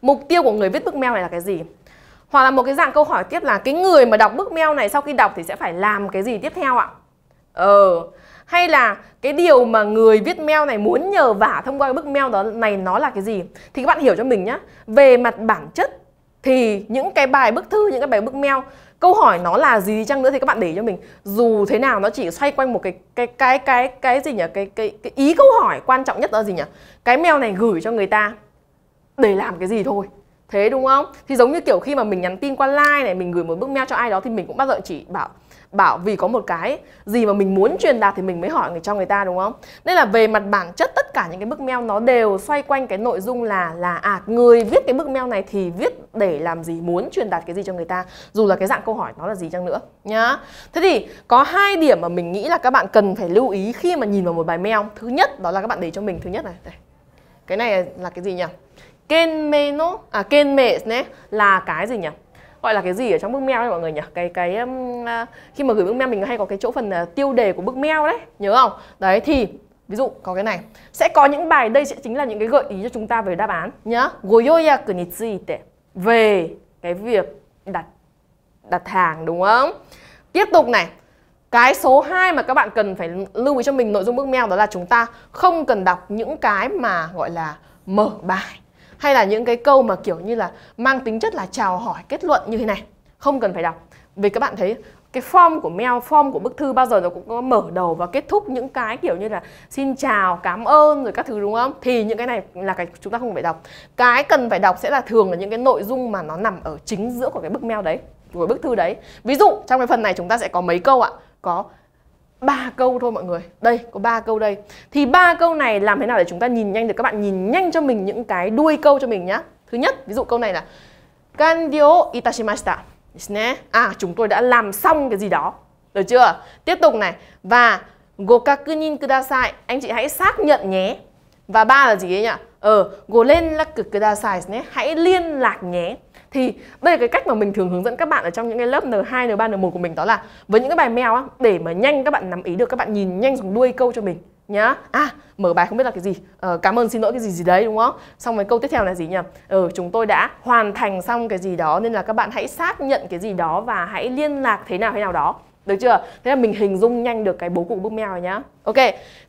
Mục tiêu của người viết bức mail này là cái gì? Hoặc là một cái dạng câu hỏi tiếp là cái người mà đọc bức mail này sau khi đọc thì sẽ phải làm cái gì tiếp theo ạ? Ờ, hay là cái điều mà người viết mail này muốn nhờ vả thông qua cái bức mail đó này nó là cái gì thì các bạn hiểu cho mình nhé về mặt bản chất thì những cái bài bức thư những cái bài bức mail câu hỏi nó là gì chăng nữa thì các bạn để cho mình dù thế nào nó chỉ xoay quanh một cái cái cái cái cái gì nhỉ cái cái cái ý câu hỏi quan trọng nhất đó gì nhỉ cái mail này gửi cho người ta để làm cái gì thôi thế đúng không thì giống như kiểu khi mà mình nhắn tin qua line này mình gửi một bức mail cho ai đó thì mình cũng bao giờ chỉ bảo bảo vì có một cái gì mà mình muốn truyền đạt thì mình mới hỏi người cho người ta đúng không nên là về mặt bản chất tất cả những cái bức mail nó đều xoay quanh cái nội dung là là à người viết cái bức mail này thì viết để làm gì muốn truyền đạt cái gì cho người ta dù là cái dạng câu hỏi nó là gì chăng nữa nhá thế thì có hai điểm mà mình nghĩ là các bạn cần phải lưu ý khi mà nhìn vào một bài mail thứ nhất đó là các bạn để cho mình thứ nhất này đây. cái này là cái gì nhỉ Kenme no à kenme nhé là cái gì nhỉ? gọi là cái gì ở trong bức mail ấy mọi người nhỉ cái cái um, à, khi mà gửi bức mail mình hay có cái chỗ phần uh, tiêu đề của bức mail đấy nhớ không đấy thì ví dụ có cái này sẽ có những bài đây sẽ chính là những cái gợi ý cho chúng ta về đáp án nhá goyoyaku ni tsuite về cái việc đặt đặt hàng đúng không tiếp tục này cái số 2 mà các bạn cần phải lưu ý cho mình nội dung bức mail đó là chúng ta không cần đọc những cái mà gọi là mở bài hay là những cái câu mà kiểu như là mang tính chất là chào hỏi kết luận như thế này không cần phải đọc vì các bạn thấy cái form của mail, form của bức thư bao giờ nó cũng có mở đầu và kết thúc những cái kiểu như là xin chào, cảm ơn rồi các thứ đúng không? Thì những cái này là cái chúng ta không phải đọc. Cái cần phải đọc sẽ là thường là những cái nội dung mà nó nằm ở chính giữa của cái bức mail đấy, của bức thư đấy. Ví dụ trong cái phần này chúng ta sẽ có mấy câu ạ? Có ba câu thôi mọi người đây có ba câu đây thì ba câu này làm thế nào để chúng ta nhìn nhanh được các bạn nhìn nhanh cho mình những cái đuôi câu cho mình nhá thứ nhất ví dụ câu này là kandio itashimashita à chúng tôi đã làm xong cái gì đó được chưa tiếp tục này và gokakunin kudasai anh chị hãy xác nhận nhé và ba là gì ấy nhỉ ờ go lên là kudasai hãy liên lạc nhé thì đây là cái cách mà mình thường hướng dẫn các bạn ở trong những cái lớp N2, N3, N1 của mình đó là với những cái bài mèo á để mà nhanh các bạn nắm ý được các bạn nhìn nhanh xuống đuôi câu cho mình nhá à mở bài không biết là cái gì ờ, cảm ơn xin lỗi cái gì gì đấy đúng không xong rồi câu tiếp theo là gì nhỉ ờ chúng tôi đã hoàn thành xong cái gì đó nên là các bạn hãy xác nhận cái gì đó và hãy liên lạc thế nào thế nào đó được chưa thế là mình hình dung nhanh được cái bố cục bức mèo rồi nhá ok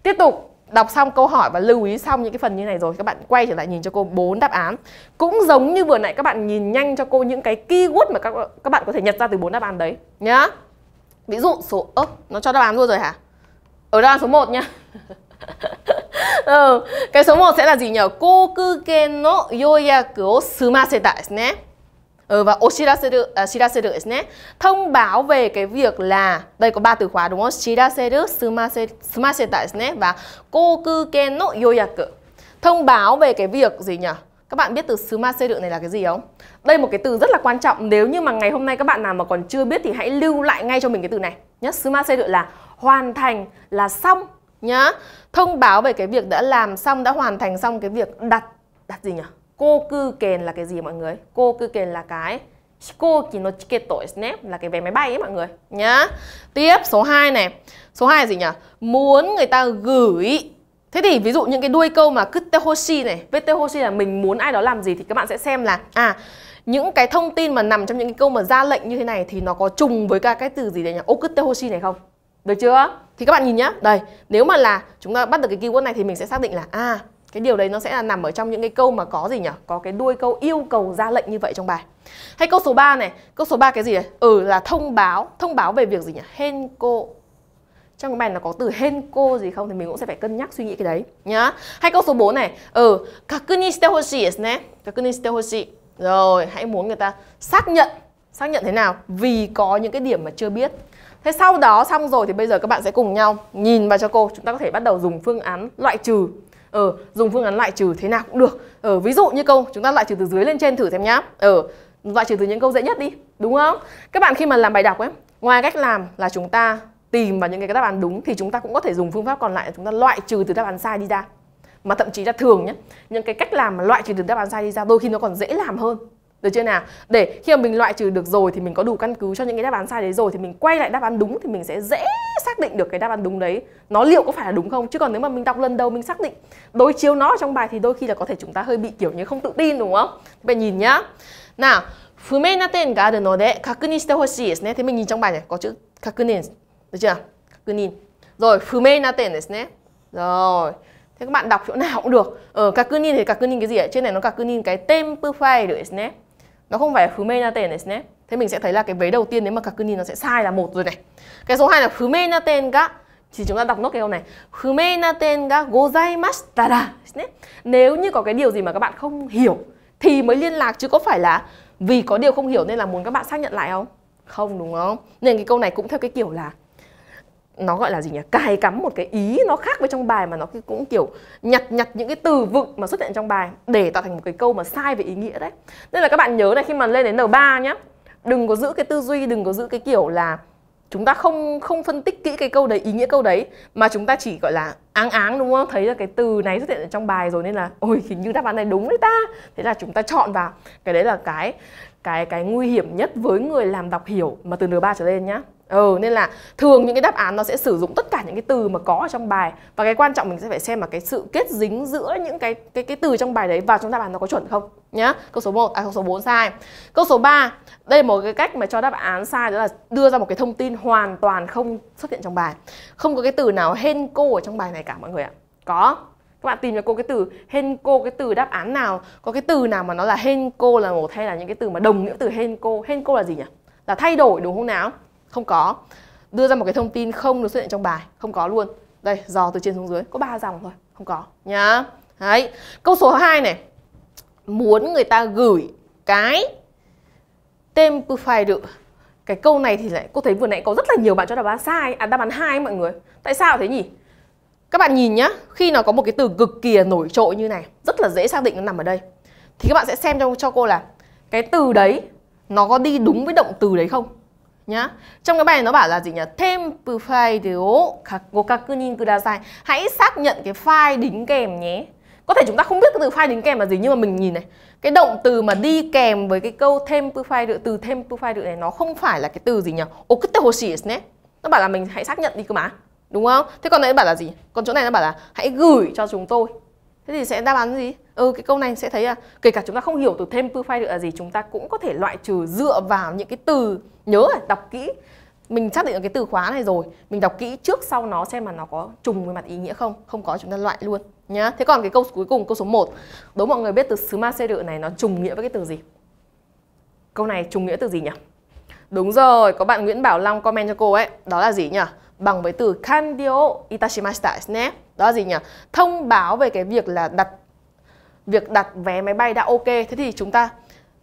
tiếp tục đọc xong câu hỏi và lưu ý xong những cái phần như này rồi các bạn quay trở lại nhìn cho cô bốn đáp án cũng giống như vừa nãy các bạn nhìn nhanh cho cô những cái keyword mà các các bạn có thể nhặt ra từ bốn đáp án đấy nhá ví dụ số ơ nó cho đáp án luôn rồi hả ở đáp án số 1 nhá [laughs] ừ. cái số 1 sẽ là gì nhỉ cô cư kê no yoyaku sumasetai nhé Ừ, và oshiraseru à, shiraseru desne. Thông báo về cái việc là đây có ba từ khóa đúng không? Shiraseru, sumaseru, sumashita desne và kokuken no yoyaku. Thông báo về cái việc gì nhỉ? Các bạn biết từ sumaseru này là cái gì không? Đây một cái từ rất là quan trọng nếu như mà ngày hôm nay các bạn nào mà còn chưa biết thì hãy lưu lại ngay cho mình cái từ này nhá. Sumaseru là hoàn thành là xong nhá. Thông báo về cái việc đã làm xong đã hoàn thành xong cái việc đặt đặt gì nhỉ? cô cư kèn là cái gì mọi người cô cư kèn là cái Cô chỉ Shikoki no tội desu là cái vé máy bay ấy mọi người nhá. Tiếp số 2 này. Số 2 là gì nhỉ? Muốn người ta gửi. Thế thì ví dụ những cái đuôi câu mà kute hoshi này, vete hoshi là mình muốn ai đó làm gì thì các bạn sẽ xem là à những cái thông tin mà nằm trong những cái câu mà ra lệnh như thế này thì nó có trùng với cả cái từ gì đấy nhỉ? Okute hoshi này không? Được chưa? Thì các bạn nhìn nhá. Đây, nếu mà là chúng ta bắt được cái keyword này thì mình sẽ xác định là à cái điều đấy nó sẽ là nằm ở trong những cái câu mà có gì nhỉ có cái đuôi câu yêu cầu ra lệnh như vậy trong bài hay câu số 3 này câu số 3 cái gì này? ừ là thông báo thông báo về việc gì nhỉ hên cô trong cái bài nó có từ hên cô gì không thì mình cũng sẽ phải cân nhắc suy nghĩ cái đấy nhá hay câu số 4 này ừ kakuni shite hoshi desu ne kakuni shite hoshi rồi hãy muốn người ta xác nhận xác nhận thế nào vì có những cái điểm mà chưa biết Thế sau đó xong rồi thì bây giờ các bạn sẽ cùng nhau nhìn vào cho cô Chúng ta có thể bắt đầu dùng phương án loại trừ ờ dùng phương án loại trừ thế nào cũng được ờ ví dụ như câu chúng ta loại trừ từ dưới lên trên thử xem nhá ờ loại trừ từ những câu dễ nhất đi đúng không các bạn khi mà làm bài đọc ấy ngoài cách làm là chúng ta tìm vào những cái đáp án đúng thì chúng ta cũng có thể dùng phương pháp còn lại là chúng ta loại trừ từ đáp án sai đi ra mà thậm chí là thường nhé những cái cách làm mà loại trừ từ đáp án sai đi ra đôi khi nó còn dễ làm hơn được chưa nào để khi mà mình loại trừ được rồi thì mình có đủ căn cứ cho những cái đáp án sai đấy rồi thì mình quay lại đáp án đúng thì mình sẽ dễ xác định được cái đáp án đúng đấy nó liệu có phải là đúng không chứ còn nếu mà mình đọc lần đầu mình xác định đối chiếu nó trong bài thì đôi khi là có thể chúng ta hơi bị kiểu như không tự tin đúng không bây nhìn nhá nào 不明な点があるので確認してほしいですね。Thế mình nhìn trong bài này có chữ 確認 được chưa? 確認 rồi 不明な点ですね rồi thế các bạn đọc chỗ nào cũng được ở ờ, 確認 thì 確認 cái gì ạ? Trên này nó 確認 cái tên profile được đấy nó không phải là Fumenate này thế mình sẽ thấy là cái vế đầu tiên nếu mà Kakuni nó sẽ sai là một rồi này cái số 2 là Fumenate ga thì chúng ta đọc nốt cái câu này Fumenate ga gozaimashita ra nếu như có cái điều gì mà các bạn không hiểu thì mới liên lạc chứ có phải là vì có điều không hiểu nên là muốn các bạn xác nhận lại không không đúng không nên cái câu này cũng theo cái kiểu là nó gọi là gì nhỉ cài cắm một cái ý nó khác với trong bài mà nó cũng kiểu nhặt nhặt những cái từ vựng mà xuất hiện trong bài để tạo thành một cái câu mà sai về ý nghĩa đấy nên là các bạn nhớ này khi mà lên đến N3 nhá đừng có giữ cái tư duy đừng có giữ cái kiểu là chúng ta không không phân tích kỹ cái câu đấy ý nghĩa câu đấy mà chúng ta chỉ gọi là áng áng đúng không thấy là cái từ này xuất hiện ở trong bài rồi nên là ôi hình như đáp án này đúng đấy ta thế là chúng ta chọn vào cái đấy là cái cái cái nguy hiểm nhất với người làm đọc hiểu mà từ N3 trở lên nhá Ừ, nên là thường những cái đáp án nó sẽ sử dụng tất cả những cái từ mà có ở trong bài và cái quan trọng mình sẽ phải xem là cái sự kết dính giữa những cái cái cái từ trong bài đấy vào trong đáp án nó có chuẩn không nhá. Câu số 1 à câu số 4 sai. Câu số 3, đây là một cái cách mà cho đáp án sai đó là đưa ra một cái thông tin hoàn toàn không xuất hiện trong bài. Không có cái từ nào hen cô ở trong bài này cả mọi người ạ. Có. Các bạn tìm cho cô cái từ hen cô cái từ đáp án nào có cái từ nào mà nó là hen cô là một hay là những cái từ mà đồng nghĩa từ hen cô hen cô là gì nhỉ? Là thay đổi đúng không nào? không có đưa ra một cái thông tin không được xuất hiện trong bài không có luôn đây dò từ trên xuống dưới có ba dòng thôi không có nhá đấy câu số 2 này muốn người ta gửi cái tên profile được cái câu này thì lại cô thấy vừa nãy có rất là nhiều bạn cho đáp án sai à đáp án hai mọi người tại sao thế nhỉ các bạn nhìn nhá khi nó có một cái từ cực kỳ nổi trội như này rất là dễ xác định nó nằm ở đây thì các bạn sẽ xem cho cho cô là cái từ đấy nó có đi đúng với động từ đấy không nhá. Trong cái bài này nó bảo là gì nhỉ? thêm file 갖고 가꾸는 그다사이. Hãy xác nhận cái file đính kèm nhé. Có thể chúng ta không biết cái từ file đính kèm là gì nhưng mà mình nhìn này, cái động từ mà đi kèm với cái câu thêm file được từ thêm file được này nó không phải là cái từ gì nhỉ? Okutte hoshi desu Nó bảo là mình hãy xác nhận đi cơ mà. Đúng không? Thế còn này nó bảo là gì? Còn chỗ này nó bảo là hãy gửi cho chúng tôi thế thì sẽ đáp án gì ừ cái câu này sẽ thấy là kể cả chúng ta không hiểu từ thêm profile được là gì chúng ta cũng có thể loại trừ dựa vào những cái từ nhớ đọc kỹ mình xác định được cái từ khóa này rồi mình đọc kỹ trước sau nó xem mà nó có trùng với mặt ý nghĩa không không có chúng ta loại luôn nhá thế còn cái câu cuối cùng câu số 1 đố mọi người biết từ xứ ma xê đự này nó trùng nghĩa với cái từ gì câu này trùng nghĩa từ gì nhỉ đúng rồi có bạn Nguyễn Bảo Long comment cho cô ấy đó là gì nhỉ bằng với từ kandio itashimashita nhé, Đó là gì nhỉ? Thông báo về cái việc là đặt việc đặt vé máy bay đã ok. Thế thì chúng ta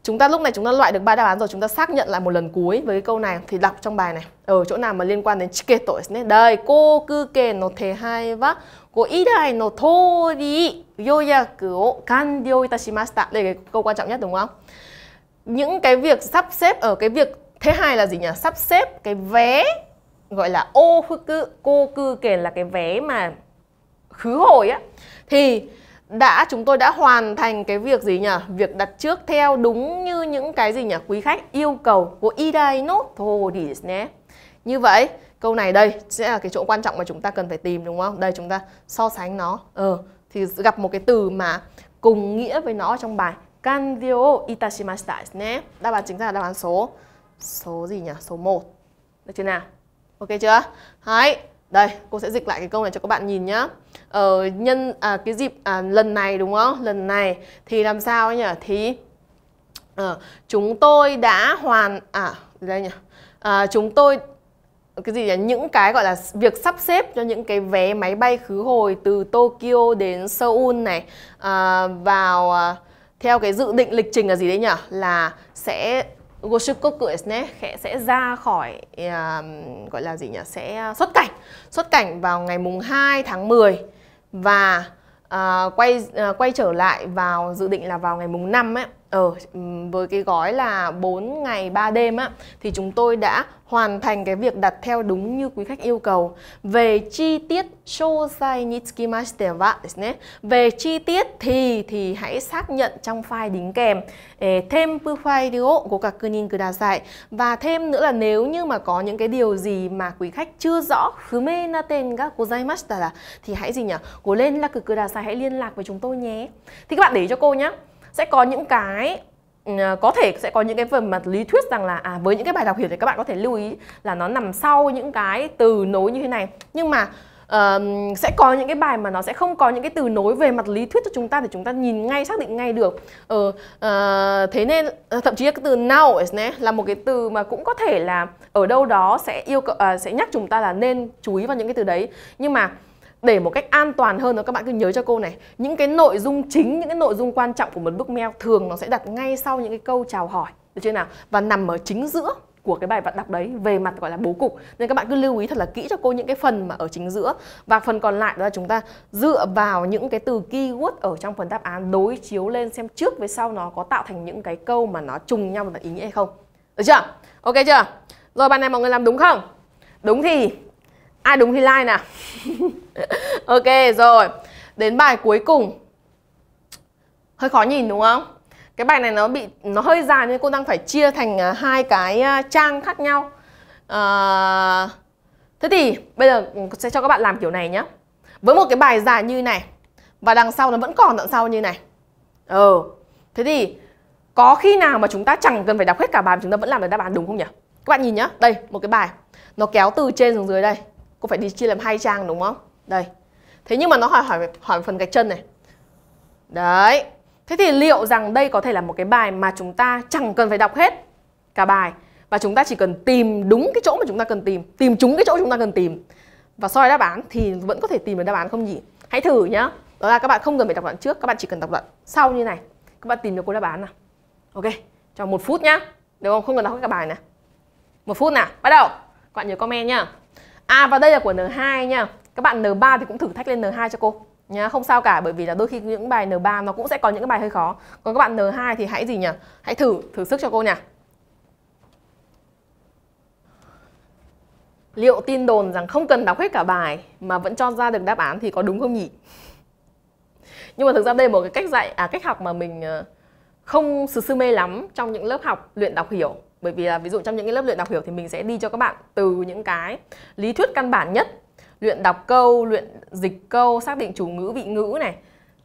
chúng ta lúc này chúng ta loại được ba đáp án rồi chúng ta xác nhận lại một lần cuối với cái câu này thì đọc trong bài này ở ờ, chỗ nào mà liên quan đến chiketo nhé đây cô cư kề nó thế hai và cô ý đại nó thôi đi yoyaku o kandio itashimashita đây là cái câu quan trọng nhất đúng không những cái việc sắp xếp ở cái việc thế hai là gì nhỉ sắp xếp cái vé gọi là ô cư cô cư kể là cái vé mà khứ hồi á thì đã chúng tôi đã hoàn thành cái việc gì nhỉ? Việc đặt trước theo đúng như những cái gì nhỉ? Quý khách yêu cầu của idai nốt thôi thì nhé. Như vậy, câu này đây sẽ là cái chỗ quan trọng mà chúng ta cần phải tìm đúng không? Đây chúng ta so sánh nó. Ờ thì gặp một cái từ mà cùng nghĩa với nó trong bài kanji o itashimashita nhé. Đáp án chính xác là đáp án số số gì nhỉ? Số 1. Được chưa nào? ok chưa Đấy. đây cô sẽ dịch lại cái câu này cho các bạn nhìn nhá ở ờ, nhân à, cái dịp à, lần này đúng không lần này thì làm sao ấy nhỉ thì à, chúng tôi đã hoàn à đây nhỉ à, chúng tôi cái gì nhỉ? những cái gọi là việc sắp xếp cho những cái vé máy bay khứ hồi từ Tokyo đến Seoul này à, vào à, theo cái dự định lịch trình là gì đấy nhỉ là sẽ Goshikoku ne sẽ ra khỏi uh, gọi là gì nhỉ? Sẽ uh, xuất cảnh. Xuất cảnh vào ngày mùng 2 tháng 10 và uh, quay uh, quay trở lại vào dự định là vào ngày mùng 5 ấy. Ờ với cái gói là 4 ngày 3 đêm á thì chúng tôi đã hoàn thành cái việc đặt theo đúng như quý khách yêu cầu. về chi tiết 詳細につきましてはですね về chi tiết thì thì hãy xác nhận trong file đính kèm thêm file của của các kunin kudasai và thêm nữa là nếu như mà có những cái điều gì mà quý khách chưa rõ fume na tên ga gozaimashita là thì hãy gì nhỉ? Cố lên là cực kudasai hãy liên lạc với chúng tôi nhé. Thì các bạn để cho cô nhé. Sẽ có những cái Ờ, có thể sẽ có những cái phần mặt lý thuyết rằng là à với những cái bài đọc hiểu thì các bạn có thể lưu ý là nó nằm sau những cái từ nối như thế này nhưng mà uh, sẽ có những cái bài mà nó sẽ không có những cái từ nối về mặt lý thuyết cho chúng ta để chúng ta nhìn ngay xác định ngay được ờ, uh, thế nên ờ, thậm chí là cái từ now is là một cái từ mà cũng có thể là ở đâu đó sẽ yêu cầu uh, sẽ nhắc chúng ta là nên chú ý vào những cái từ đấy nhưng mà để một cách an toàn hơn đó các bạn cứ nhớ cho cô này những cái nội dung chính những cái nội dung quan trọng của một bức mail thường nó sẽ đặt ngay sau những cái câu chào hỏi được chưa nào và nằm ở chính giữa của cái bài đọc đấy về mặt gọi là bố cục nên các bạn cứ lưu ý thật là kỹ cho cô những cái phần mà ở chính giữa và phần còn lại đó là chúng ta dựa vào những cái từ keyword ở trong phần đáp án đối chiếu lên xem trước với sau nó có tạo thành những cái câu mà nó trùng nhau và ý nghĩa hay không được chưa ok chưa rồi bạn này mọi người làm đúng không đúng thì ai đúng thì like nào [laughs] ok rồi đến bài cuối cùng hơi khó nhìn đúng không cái bài này nó bị nó hơi dài nên cô đang phải chia thành à, hai cái à, trang khác nhau à, thế thì bây giờ sẽ cho các bạn làm kiểu này nhé với một cái bài dài như này và đằng sau nó vẫn còn đằng sau như này ừ thế thì có khi nào mà chúng ta chẳng cần phải đọc hết cả bài mà chúng ta vẫn làm được đáp án đúng không nhỉ các bạn nhìn nhá đây một cái bài nó kéo từ trên xuống dưới đây cô phải đi chia làm hai trang đúng không đây thế nhưng mà nó hỏi hỏi hỏi phần gạch chân này đấy thế thì liệu rằng đây có thể là một cái bài mà chúng ta chẳng cần phải đọc hết cả bài và chúng ta chỉ cần tìm đúng cái chỗ mà chúng ta cần tìm tìm trúng cái chỗ chúng ta cần tìm và soi đáp án thì vẫn có thể tìm được đáp án không nhỉ hãy thử nhá đó là các bạn không cần phải đọc đoạn trước các bạn chỉ cần đọc đoạn sau như này các bạn tìm được câu đáp án nào ok trong một phút nhá được không không cần đọc hết cả bài này một phút nào bắt đầu các bạn nhớ comment nhá À và đây là của N2 nha. Các bạn N3 thì cũng thử thách lên N2 cho cô nha, Không sao cả bởi vì là đôi khi những bài N3 nó cũng sẽ có những cái bài hơi khó. Còn các bạn N2 thì hãy gì nhỉ? Hãy thử thử sức cho cô nha. Liệu tin đồn rằng không cần đọc hết cả bài mà vẫn cho ra được đáp án thì có đúng không nhỉ? Nhưng mà thực ra đây là một cái cách dạy à cách học mà mình ờ, không sự sư mê lắm trong những lớp học luyện đọc hiểu bởi vì là ví dụ trong những cái lớp luyện đọc hiểu thì mình sẽ đi cho các bạn từ những cái lý thuyết căn bản nhất luyện đọc câu luyện dịch câu xác định chủ ngữ vị ngữ này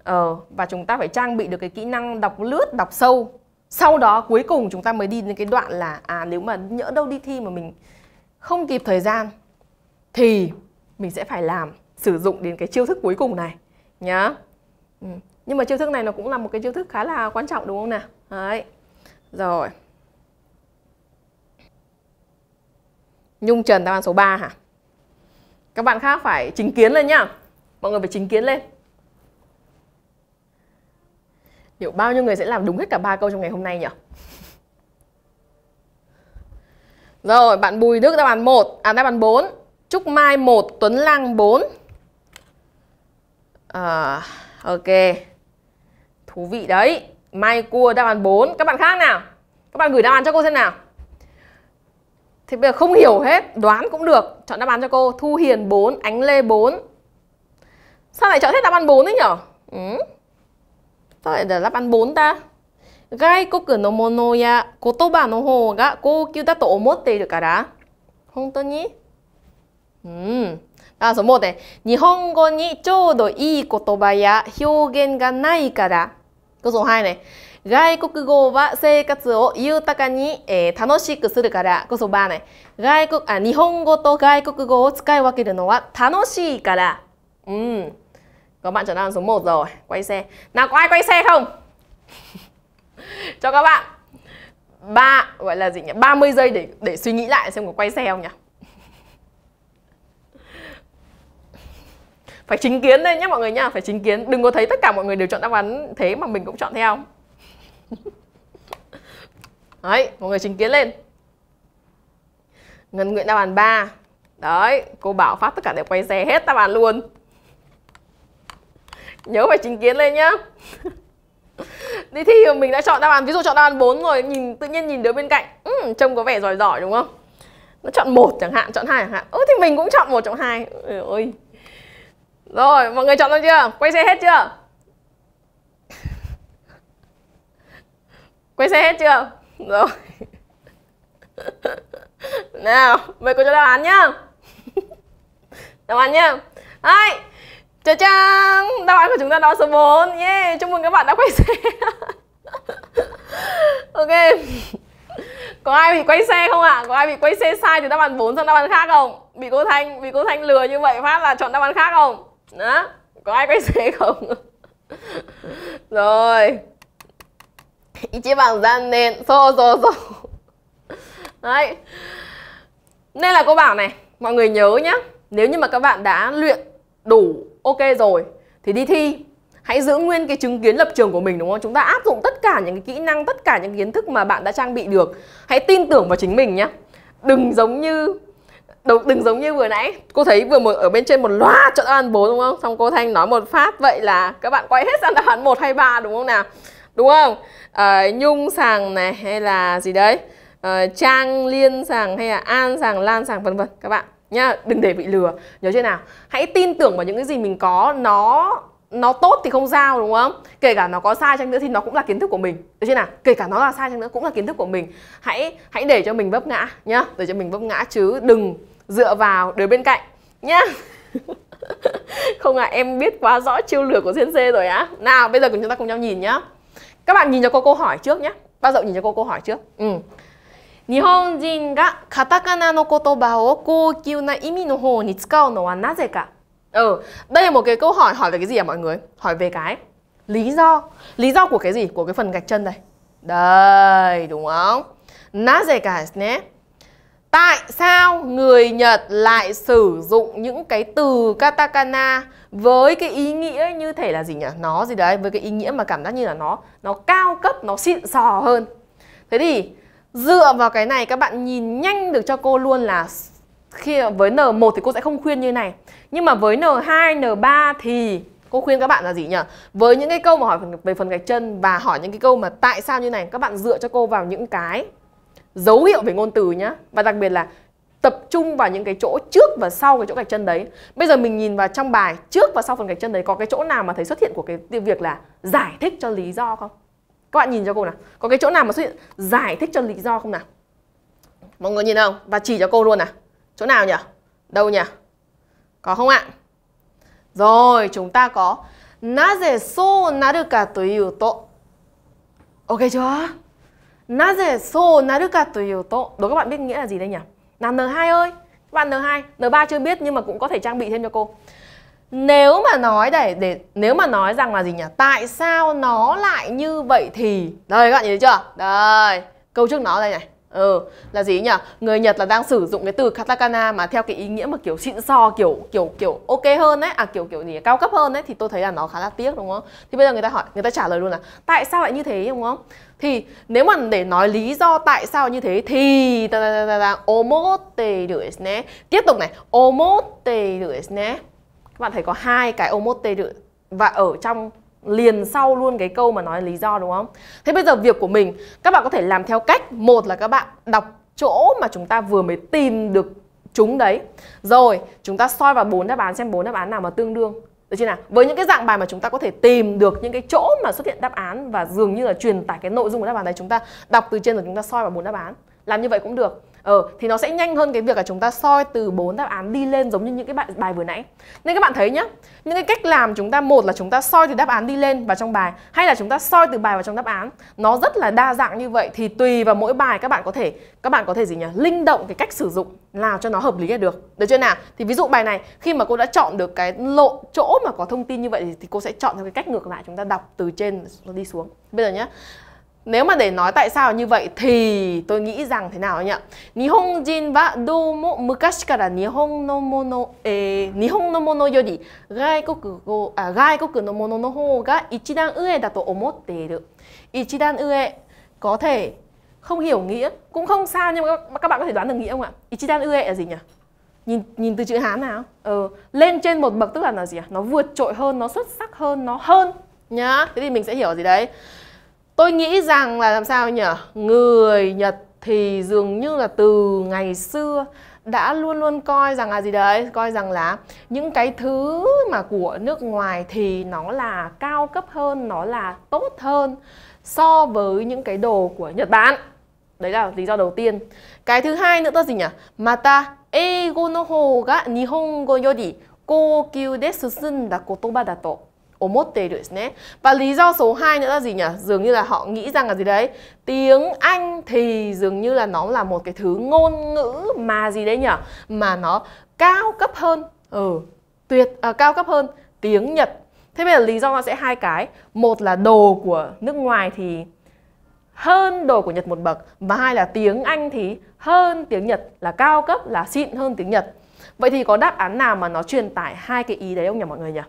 ờ, và chúng ta phải trang bị được cái kỹ năng đọc lướt đọc sâu sau đó cuối cùng chúng ta mới đi đến cái đoạn là à nếu mà nhỡ đâu đi thi mà mình không kịp thời gian thì mình sẽ phải làm sử dụng đến cái chiêu thức cuối cùng này nhá ừ, nhưng mà chiêu thức này nó cũng là một cái chiêu thức khá là quan trọng đúng không nào đấy rồi Nhung Trần đáp án số 3 hả? Các bạn khác phải chính kiến lên nhá. Mọi người phải chính kiến lên. Liệu bao nhiêu người sẽ làm đúng hết cả ba câu trong ngày hôm nay nhỉ? Rồi, bạn Bùi Đức đáp án 1, à đáp án 4. Trúc Mai 1, Tuấn Lăng 4. À, ok. Thú vị đấy. Mai cua đáp án 4. Các bạn khác nào? Các bạn gửi đáp án cho cô xem nào. Thế bây giờ không hiểu hết, đoán cũng được Chọn đáp án cho cô Thu Hiền 4, Ánh Lê 4 Sao lại chọn hết đáp án 4 đấy nhở? Ừ. Sao lại để đáp án 4 ta? Gai cô cửa no mono ya kotoba no hou ga koukyuu da to omotte iru kara. Honto ni? Ừm. À, số 1 này. Nihongo ni choudo ii kotoba ya hyougen ga nai kara. Câu số 2 này. 外国語は生活を豊かに、えー、楽しくするからこそバーナイ。外国、あ、日本語と外国語を使い分けるのは楽しいから。うん。Các bạn trở nên số 1 rồi. Quay xe. Nào có ai quay xe không? Cho các bạn ba gọi là gì nhỉ? 30 giây để để suy nghĩ lại xem có quay xe không nhỉ? phải chính kiến đây nhé mọi người nha phải chính kiến đừng có thấy tất cả mọi người đều chọn đáp án thế mà mình cũng chọn theo [laughs] Đấy, mọi người chứng kiến lên Ngân Nguyễn đáp án 3 Đấy, cô bảo Phát tất cả đều quay xe hết đáp án luôn Nhớ phải chứng kiến lên nhá [laughs] Đi thi thì mình đã chọn đáp án, ví dụ chọn đáp án 4 rồi nhìn Tự nhiên nhìn đứa bên cạnh, ừ, trông có vẻ giỏi giỏi đúng không? Nó chọn một chẳng hạn, chọn hai chẳng hạn Ừ thì mình cũng chọn một chọn hai Ôi ơi Rồi, mọi người chọn xong chưa? Quay xe hết chưa? Quay xe hết chưa? Rồi [laughs] Nào, mời cô cho đáp án nhá [laughs] Đáp án nhá Hai Chà trang, đáp án của chúng ta đó số 4 Yeah, chúc mừng các bạn đã quay xe [laughs] Ok Có ai bị quay xe không ạ? À? Có ai bị quay xe sai từ đáp án 4 sang đáp án khác không? Bị cô Thanh, bị cô Thanh lừa như vậy phát là chọn đáp án khác không? Đó, có ai quay xe không? Rồi 一番残念そうそうそう đấy [laughs] [laughs] nên là cô bảo này mọi người nhớ nhá nếu như mà các bạn đã luyện đủ ok rồi thì đi thi hãy giữ nguyên cái chứng kiến lập trường của mình đúng không chúng ta áp dụng tất cả những cái kỹ năng tất cả những kiến thức mà bạn đã trang bị được hãy tin tưởng vào chính mình nhá. đừng giống như đừng giống như vừa nãy cô thấy vừa một, ở bên trên một loạt chọn đáp án 4 đúng không xong cô thanh nói một phát vậy là các bạn quay hết sang đáp án một hay ba đúng không nào đúng không à, nhung sàng này hay là gì đấy à, trang liên sàng hay là an sàng lan sàng vân vân các bạn nhá đừng để bị lừa nhớ chưa nào hãy tin tưởng vào những cái gì mình có nó nó tốt thì không sao đúng không kể cả nó có sai chăng nữa thì nó cũng là kiến thức của mình được chưa nào kể cả nó là sai chăng nữa cũng là kiến thức của mình hãy hãy để cho mình vấp ngã nhá để cho mình vấp ngã chứ đừng dựa vào đứa bên cạnh nhá [laughs] không à em biết quá rõ chiêu lừa của thiên dê rồi á nào bây giờ cùng chúng ta cùng nhau nhìn nhá các bạn nhìn cho cô câu hỏi trước nhé bao giờ nhìn cho cô câu hỏi trước ừ 日本人がカタカナの言葉を高級な意味の方に使うのはなぜか Ừ, đây là một cái câu hỏi hỏi về cái gì à mọi người? Hỏi về cái lý do Lý do của cái gì? Của cái phần gạch chân đây Đây, đúng không? なぜかですね Tại sao người Nhật lại sử dụng những cái từ katakana với cái ý nghĩa như thể là gì nhỉ? Nó gì đấy, với cái ý nghĩa mà cảm giác như là nó nó cao cấp, nó xịn sò hơn. Thế thì dựa vào cái này các bạn nhìn nhanh được cho cô luôn là khi với N1 thì cô sẽ không khuyên như này. Nhưng mà với N2, N3 thì cô khuyên các bạn là gì nhỉ? Với những cái câu mà hỏi về phần gạch chân và hỏi những cái câu mà tại sao như này, các bạn dựa cho cô vào những cái dấu hiệu về ngôn từ nhá và đặc biệt là tập trung vào những cái chỗ trước và sau cái chỗ gạch chân đấy bây giờ mình nhìn vào trong bài trước và sau phần gạch chân đấy có cái chỗ nào mà thấy xuất hiện của cái việc là giải thích cho lý do không các bạn nhìn cho cô nào có cái chỗ nào mà xuất hiện giải thích cho lý do không nào mọi người nhìn không và chỉ cho cô luôn nào chỗ nào nhỉ đâu nhỉ có không ạ rồi chúng ta có なぜそうなるかというと ok chưa なぜ so naruka to you to Đối các bạn biết nghĩa là gì đây nhỉ? Là N2 ơi Các bạn N2 N3 chưa biết nhưng mà cũng có thể trang bị thêm cho cô Nếu mà nói để, để Nếu mà nói rằng là gì nhỉ? Tại sao nó lại như vậy thì Đây các bạn nhìn thấy chưa? Đây Câu trước nó đây này Ừ, là gì nhỉ? Người Nhật là đang sử dụng cái từ katakana mà theo cái ý nghĩa mà kiểu xịn sò, kiểu kiểu kiểu ok hơn ấy, à kiểu kiểu gì cao cấp hơn ấy thì tôi thấy là nó khá là tiếc đúng không? Thì bây giờ người ta hỏi, người ta trả lời luôn là tại sao lại như thế đúng không? Thì nếu mà để nói lý do tại sao như thế thì ta ta ta ta omote nhé Tiếp tục này, omote nhé Các bạn thấy có hai cái omote và ở trong liền sau luôn cái câu mà nói lý do đúng không? Thế bây giờ việc của mình các bạn có thể làm theo cách một là các bạn đọc chỗ mà chúng ta vừa mới tìm được chúng đấy. Rồi, chúng ta soi vào bốn đáp án xem bốn đáp án nào mà tương đương. Được chưa nào? Với những cái dạng bài mà chúng ta có thể tìm được những cái chỗ mà xuất hiện đáp án và dường như là truyền tải cái nội dung của đáp án đấy chúng ta đọc từ trên rồi chúng ta soi vào bốn đáp án. Làm như vậy cũng được. Ờ, thì nó sẽ nhanh hơn cái việc là chúng ta soi từ bốn đáp án đi lên giống như những cái bài, bài vừa nãy. Nên các bạn thấy nhá, những cái cách làm chúng ta một là chúng ta soi từ đáp án đi lên vào trong bài hay là chúng ta soi từ bài vào trong đáp án. Nó rất là đa dạng như vậy thì tùy vào mỗi bài các bạn có thể các bạn có thể gì nhỉ? Linh động cái cách sử dụng nào cho nó hợp lý là được. Được chưa nào? Thì ví dụ bài này khi mà cô đã chọn được cái lộ chỗ mà có thông tin như vậy thì cô sẽ chọn theo cái cách ngược lại chúng ta đọc từ trên đi xuống. Bây giờ nhá, nếu mà để nói tại sao như vậy thì tôi nghĩ rằng thế nào nhỉ? Nihonjin wa domo mukashi kara nihon no mono eh nihon no mono yori gaikoku go à gaikoku no mono no hou ga ichidan ue da to omotte iru. Ichidan ue có thể không hiểu nghĩa, cũng không sao nhưng mà các bạn có thể đoán được nghĩa không ạ? Ichidan ue là gì nhỉ? Nhìn nhìn từ chữ Hán nào? Ờ, lên trên một bậc tức là là gì ạ? Nó vượt trội hơn, nó xuất sắc hơn, nó hơn nhá. Thế thì mình sẽ hiểu gì đấy? tôi nghĩ rằng là làm sao nhỉ người nhật thì dường như là từ ngày xưa đã luôn luôn coi rằng là gì đấy coi rằng là những cái thứ mà của nước ngoài thì nó là cao cấp hơn nó là tốt hơn so với những cái đồ của nhật bản đấy là lý do đầu tiên cái thứ hai nữa là gì nhỉ mata ego no hou ga nihongo yori 高級で進んだ言葉だと được nhé. Và lý do số 2 nữa là gì nhỉ? Dường như là họ nghĩ rằng là gì đấy? Tiếng Anh thì dường như là nó là một cái thứ ngôn ngữ mà gì đấy nhỉ? Mà nó cao cấp hơn. Ừ, tuyệt à, cao cấp hơn tiếng Nhật. Thế bây giờ lý do nó sẽ hai cái. Một là đồ của nước ngoài thì hơn đồ của Nhật một bậc và hai là tiếng Anh thì hơn tiếng Nhật là cao cấp là xịn hơn tiếng Nhật. Vậy thì có đáp án nào mà nó truyền tải hai cái ý đấy không nhỉ mọi người nhỉ?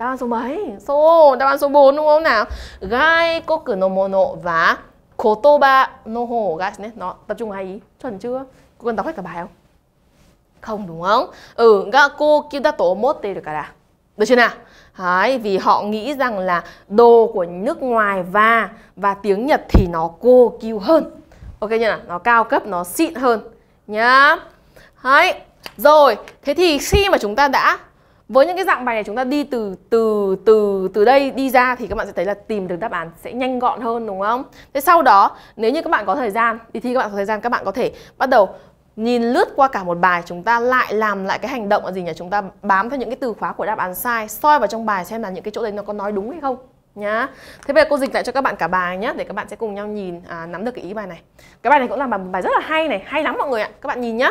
Đáp án số mấy? Số, đáp án số 4 đúng không nào? Gai koku no mono và kotoba no ho ga nhé. Nó tập trung hai ý. Chuẩn chưa? Cô cần đọc hết cả bài không? Không đúng không? Ừ, ga cô kia đã tổ mốt tê được cả đã. Được chưa nào? Đấy, vì họ nghĩ rằng là đồ của nước ngoài và và tiếng Nhật thì nó cô kiêu hơn. Ok nhỉ? Nó cao cấp, nó xịn hơn nhá. Đấy. Rồi, thế thì khi mà chúng ta đã với những cái dạng bài này chúng ta đi từ từ từ từ đây đi ra thì các bạn sẽ thấy là tìm được đáp án sẽ nhanh gọn hơn đúng không? Thế sau đó nếu như các bạn có thời gian đi thi các bạn có thời gian các bạn có thể bắt đầu nhìn lướt qua cả một bài chúng ta lại làm lại cái hành động là gì nhỉ? Chúng ta bám theo những cái từ khóa của đáp án sai, soi vào trong bài xem là những cái chỗ đấy nó có nói đúng hay không nhá. Thế bây giờ cô dịch lại cho các bạn cả bài nhé để các bạn sẽ cùng nhau nhìn à, nắm được cái ý bài này. Cái bài này cũng là bài, bài rất là hay này, hay lắm mọi người ạ. Các bạn nhìn nhá.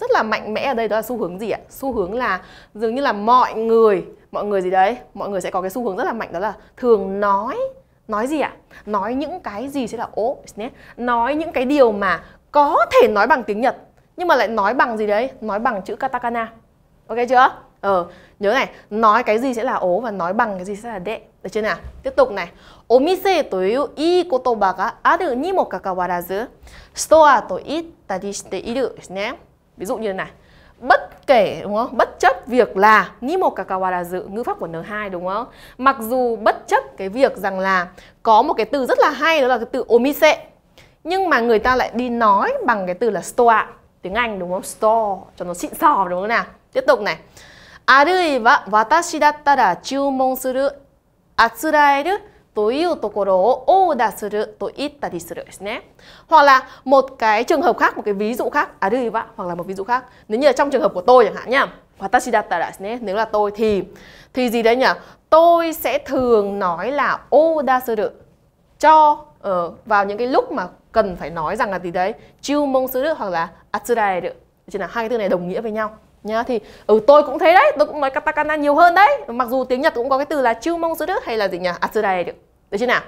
rất là mạnh mẽ ở đây đó là xu hướng gì ạ? Xu hướng là dường như là mọi người, mọi người gì đấy, mọi người sẽ có cái xu hướng rất là mạnh đó là thường nói nói gì ạ? Nói những cái gì sẽ là ố, nói những cái điều mà có thể nói bằng tiếng Nhật nhưng mà lại nói bằng gì đấy? Nói bằng chữ katakana. Ok chưa? Ờ, nhớ này, nói cái gì sẽ là ố và nói bằng cái gì sẽ là đệ. Được chưa nào? Tiếp tục này. Omise to iu ii kotoba ga aru ni mo kakawarazu, store to ittari shite iru ですね。ví dụ như thế này bất kể đúng không bất chấp việc là ni một kakawa là dự ngữ pháp của n2 đúng không mặc dù bất chấp cái việc rằng là có một cái từ rất là hay đó là cái từ omise nhưng mà người ta lại đi nói bằng cái từ là store tiếng anh đúng không store cho nó xịn sò đúng không nào tiếp tục này あるいは私だったら注文するあつらえるというところをオーダーすると言ったりするですね. Hoặc là một cái trường hợp khác, một cái ví dụ khác, à đi hoặc là một ví dụ khác. Nếu như là trong trường hợp của tôi chẳng hạn nhá. Watashi datta desu ne, nếu là tôi thì thì gì đấy nhỉ? Tôi sẽ thường nói là oda suru cho uh, vào những cái lúc mà cần phải nói rằng là gì đấy, chiêu mong suru hoặc là atsurai được. Chỉ là hai cái từ này đồng nghĩa với nhau nhá thì ừ tôi cũng thế đấy tôi cũng nói katakana nhiều hơn đấy mặc dù tiếng nhật cũng có cái từ là chiêu mong sứ đức hay là gì nhỉ atsurai được でしな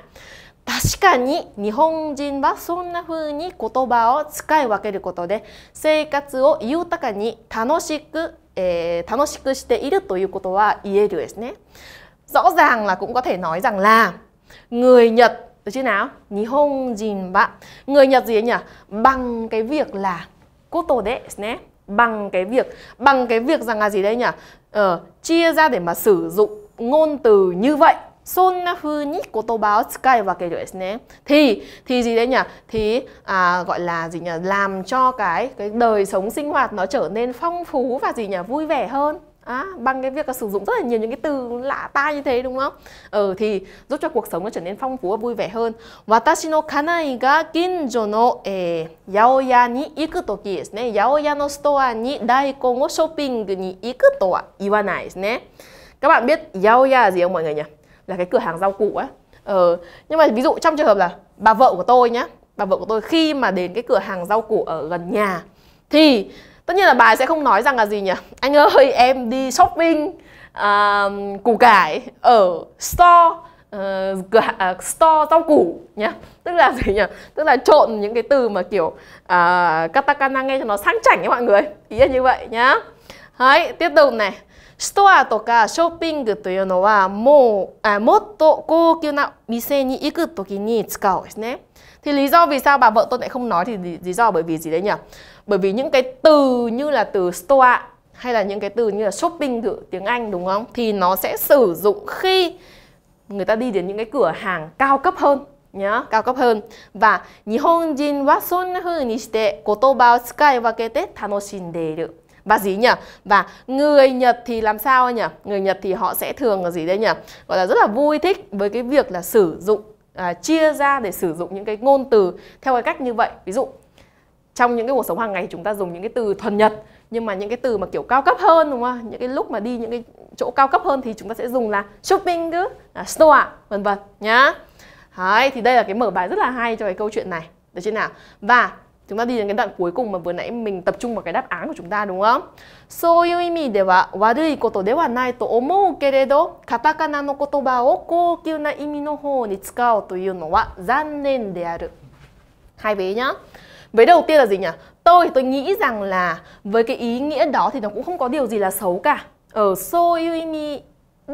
確かに日本人はそんな風に言葉を使い分けることで生活を豊かに楽しく、えー、楽しくしているということは言えるですね。rõ ràng là cũng có thể nói rằng là người Nhật được chứ nào? Nihonjin ba. Người Nhật gì nhỉ? Bằng cái việc là koto de ne. Bằng cái việc bằng cái việc rằng là gì đây nhỉ? Ờ, chia ra để mà sử dụng ngôn từ như vậy そんな風に言葉を使い分けるですね. Thì thì gì đấy nhỉ? Thì à, gọi là gì nhỉ? Làm cho cái cái đời sống sinh hoạt nó trở nên phong phú và gì nhỉ? Vui vẻ hơn. À, bằng cái việc là sử dụng rất là nhiều những cái từ lạ tai như thế đúng không? Ừ thì giúp cho cuộc sống nó trở nên phong phú và vui vẻ hơn. Watashi no kanai ga ginjo no eh, yaoya ni iku toki desu ne. Yaoya no store ni daikon wo shopping ni iku to wa iwanai desu ne. Các bạn biết yaoya là gì không mọi người nhỉ? là cái cửa hàng rau củ ấy ờ, nhưng mà ví dụ trong trường hợp là bà vợ của tôi nhá bà vợ của tôi khi mà đến cái cửa hàng rau củ ở gần nhà thì tất nhiên là bà sẽ không nói rằng là gì nhỉ anh ơi em đi shopping uh, củ cải ở store uh, cửa uh, store rau củ nhá tức là gì nhỉ tức là trộn những cái từ mà kiểu uh, katakana nghe cho nó sang chảnh ấy mọi người ý là như vậy nhá Đấy, tiếp tục này ストアとかショッピングというのはもうあもっと高級な店に行く時に使うんですね。Thì lý do vì sao bà vợ tôi lại không nói thì lý, lý do bởi vì gì đấy nhỉ? Bởi vì những cái từ như là từ store hay là những cái từ như là shopping từ tiếng Anh đúng không? Thì nó sẽ sử dụng khi người ta đi đến những cái cửa hàng cao cấp hơn nhá, cao cấp hơn và Nihonjin wa sonna huu ni shite kotoba o tsukai wakete tanoshinde iru và gì nhỉ và người Nhật thì làm sao nhỉ người Nhật thì họ sẽ thường là gì đây nhỉ gọi là rất là vui thích với cái việc là sử dụng à, chia ra để sử dụng những cái ngôn từ theo cái cách như vậy ví dụ trong những cái cuộc sống hàng ngày chúng ta dùng những cái từ thuần Nhật nhưng mà những cái từ mà kiểu cao cấp hơn đúng không? Những cái lúc mà đi những cái chỗ cao cấp hơn thì chúng ta sẽ dùng là shopping cứ, à, store vân vân nhá. Đấy, thì đây là cái mở bài rất là hay cho cái câu chuyện này. Được chưa nào? Và chúng ta đi đến cái đoạn cuối cùng mà vừa nãy mình tập trung vào cái đáp án của chúng ta đúng không? So yu imi de wa warui koto de wa nai to omou keredo katakana no kotoba o koukyu na imi no hou ni tsukao iu no wa zannen de aru. Hai vế nhá. Vế đầu tiên là gì nhỉ? Tôi tôi nghĩ rằng là với cái ý nghĩa đó thì nó cũng không có điều gì là xấu cả. Ở so yu imi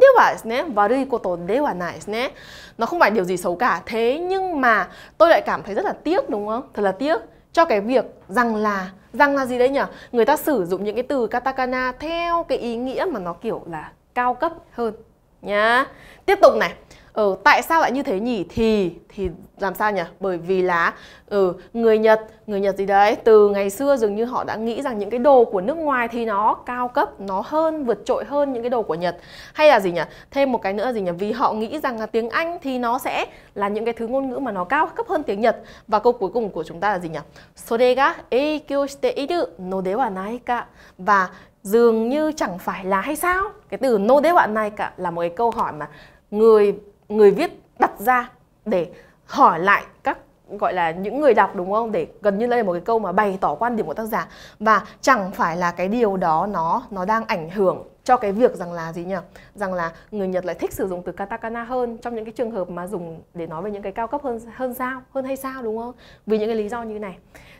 ではですね、悪いことではないですね。Nó không phải điều gì xấu cả. Thế nhưng mà tôi lại cảm thấy rất là tiếc đúng không? Thật là tiếc cho cái việc rằng là rằng là gì đấy nhỉ người ta sử dụng những cái từ katakana theo cái ý nghĩa mà nó kiểu là cao cấp hơn nhá tiếp tục này Ờ, tại sao lại như thế nhỉ? Thì thì làm sao nhỉ? Bởi vì là ừ, người Nhật, người Nhật gì đấy, từ ngày xưa dường như họ đã nghĩ rằng những cái đồ của nước ngoài thì nó cao cấp, nó hơn, vượt trội hơn những cái đồ của Nhật. Hay là gì nhỉ? Thêm một cái nữa gì nhỉ? Vì họ nghĩ rằng là tiếng Anh thì nó sẽ là những cái thứ ngôn ngữ mà nó cao cấp hơn tiếng Nhật. Và câu cuối cùng của chúng ta là gì nhỉ? Sore ga eikyo shite iru no de wa nai ka. Và dường như chẳng phải là hay sao? Cái từ no de wa nai ka là một cái câu hỏi mà người người viết đặt ra để hỏi lại các gọi là những người đọc đúng không để gần như đây là một cái câu mà bày tỏ quan điểm của tác giả và chẳng phải là cái điều đó nó nó đang ảnh hưởng cho cái việc rằng là gì nhỉ rằng là người Nhật lại thích sử dụng từ katakana hơn trong những cái trường hợp mà dùng để nói về những cái cao cấp hơn hơn sao hơn hay sao đúng không vì những cái lý do như này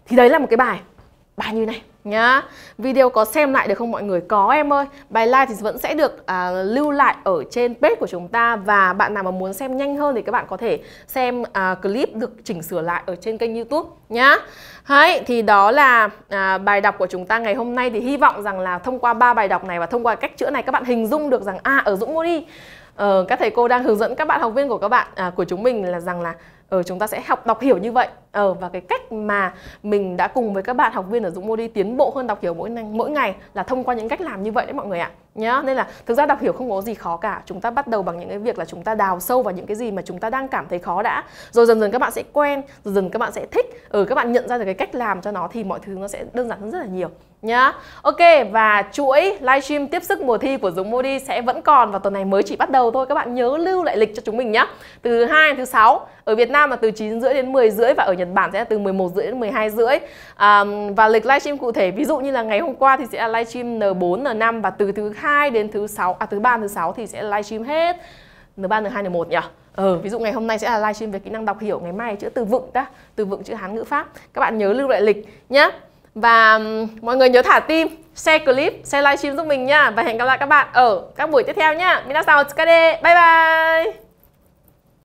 thì đấy là một cái bài bài như này nhá video có xem lại được không mọi người có em ơi bài like thì vẫn sẽ được à, lưu lại ở trên page của chúng ta và bạn nào mà muốn xem nhanh hơn thì các bạn có thể xem à, clip được chỉnh sửa lại ở trên kênh youtube nhá Đấy, thì đó là à, bài đọc của chúng ta ngày hôm nay thì hy vọng rằng là thông qua ba bài đọc này và thông qua cách chữa này các bạn hình dung được rằng a à, ở dũng modi ờ, các thầy cô đang hướng dẫn các bạn học viên của các bạn à, của chúng mình là rằng là ờ, chúng ta sẽ học đọc hiểu như vậy ờ, và cái cách mà mình đã cùng với các bạn học viên ở Dũng Modi tiến bộ hơn đọc hiểu mỗi mỗi ngày là thông qua những cách làm như vậy đấy mọi người ạ nhá nên là thực ra đọc hiểu không có gì khó cả chúng ta bắt đầu bằng những cái việc là chúng ta đào sâu vào những cái gì mà chúng ta đang cảm thấy khó đã rồi dần dần các bạn sẽ quen dần dần các bạn sẽ thích ừ các bạn nhận ra được cái cách làm cho nó thì mọi thứ nó sẽ đơn giản hơn rất là nhiều nhá ok và chuỗi livestream tiếp sức mùa thi của Dũng Modi sẽ vẫn còn và tuần này mới chỉ bắt đầu thôi các bạn nhớ lưu lại lịch cho chúng mình nhá từ hai thứ sáu ở Việt Nam là từ chín rưỡi đến 10 rưỡi và ở Nhật Nhật Bản sẽ là từ 11 rưỡi đến 12 rưỡi à, và lịch livestream cụ thể ví dụ như là ngày hôm qua thì sẽ là livestream N4 N5 và từ thứ hai đến thứ sáu à thứ ba thứ sáu thì sẽ livestream hết N3 N2 N1 nhỉ Ừ, ví dụ ngày hôm nay sẽ là livestream về kỹ năng đọc hiểu ngày mai chữ từ vựng ta từ vựng chữ hán ngữ pháp các bạn nhớ lưu lại lịch nhé và mọi người nhớ thả tim share clip share livestream giúp mình nha và hẹn gặp lại các bạn ở các buổi tiếp theo nhá minasan o tsukade bye bye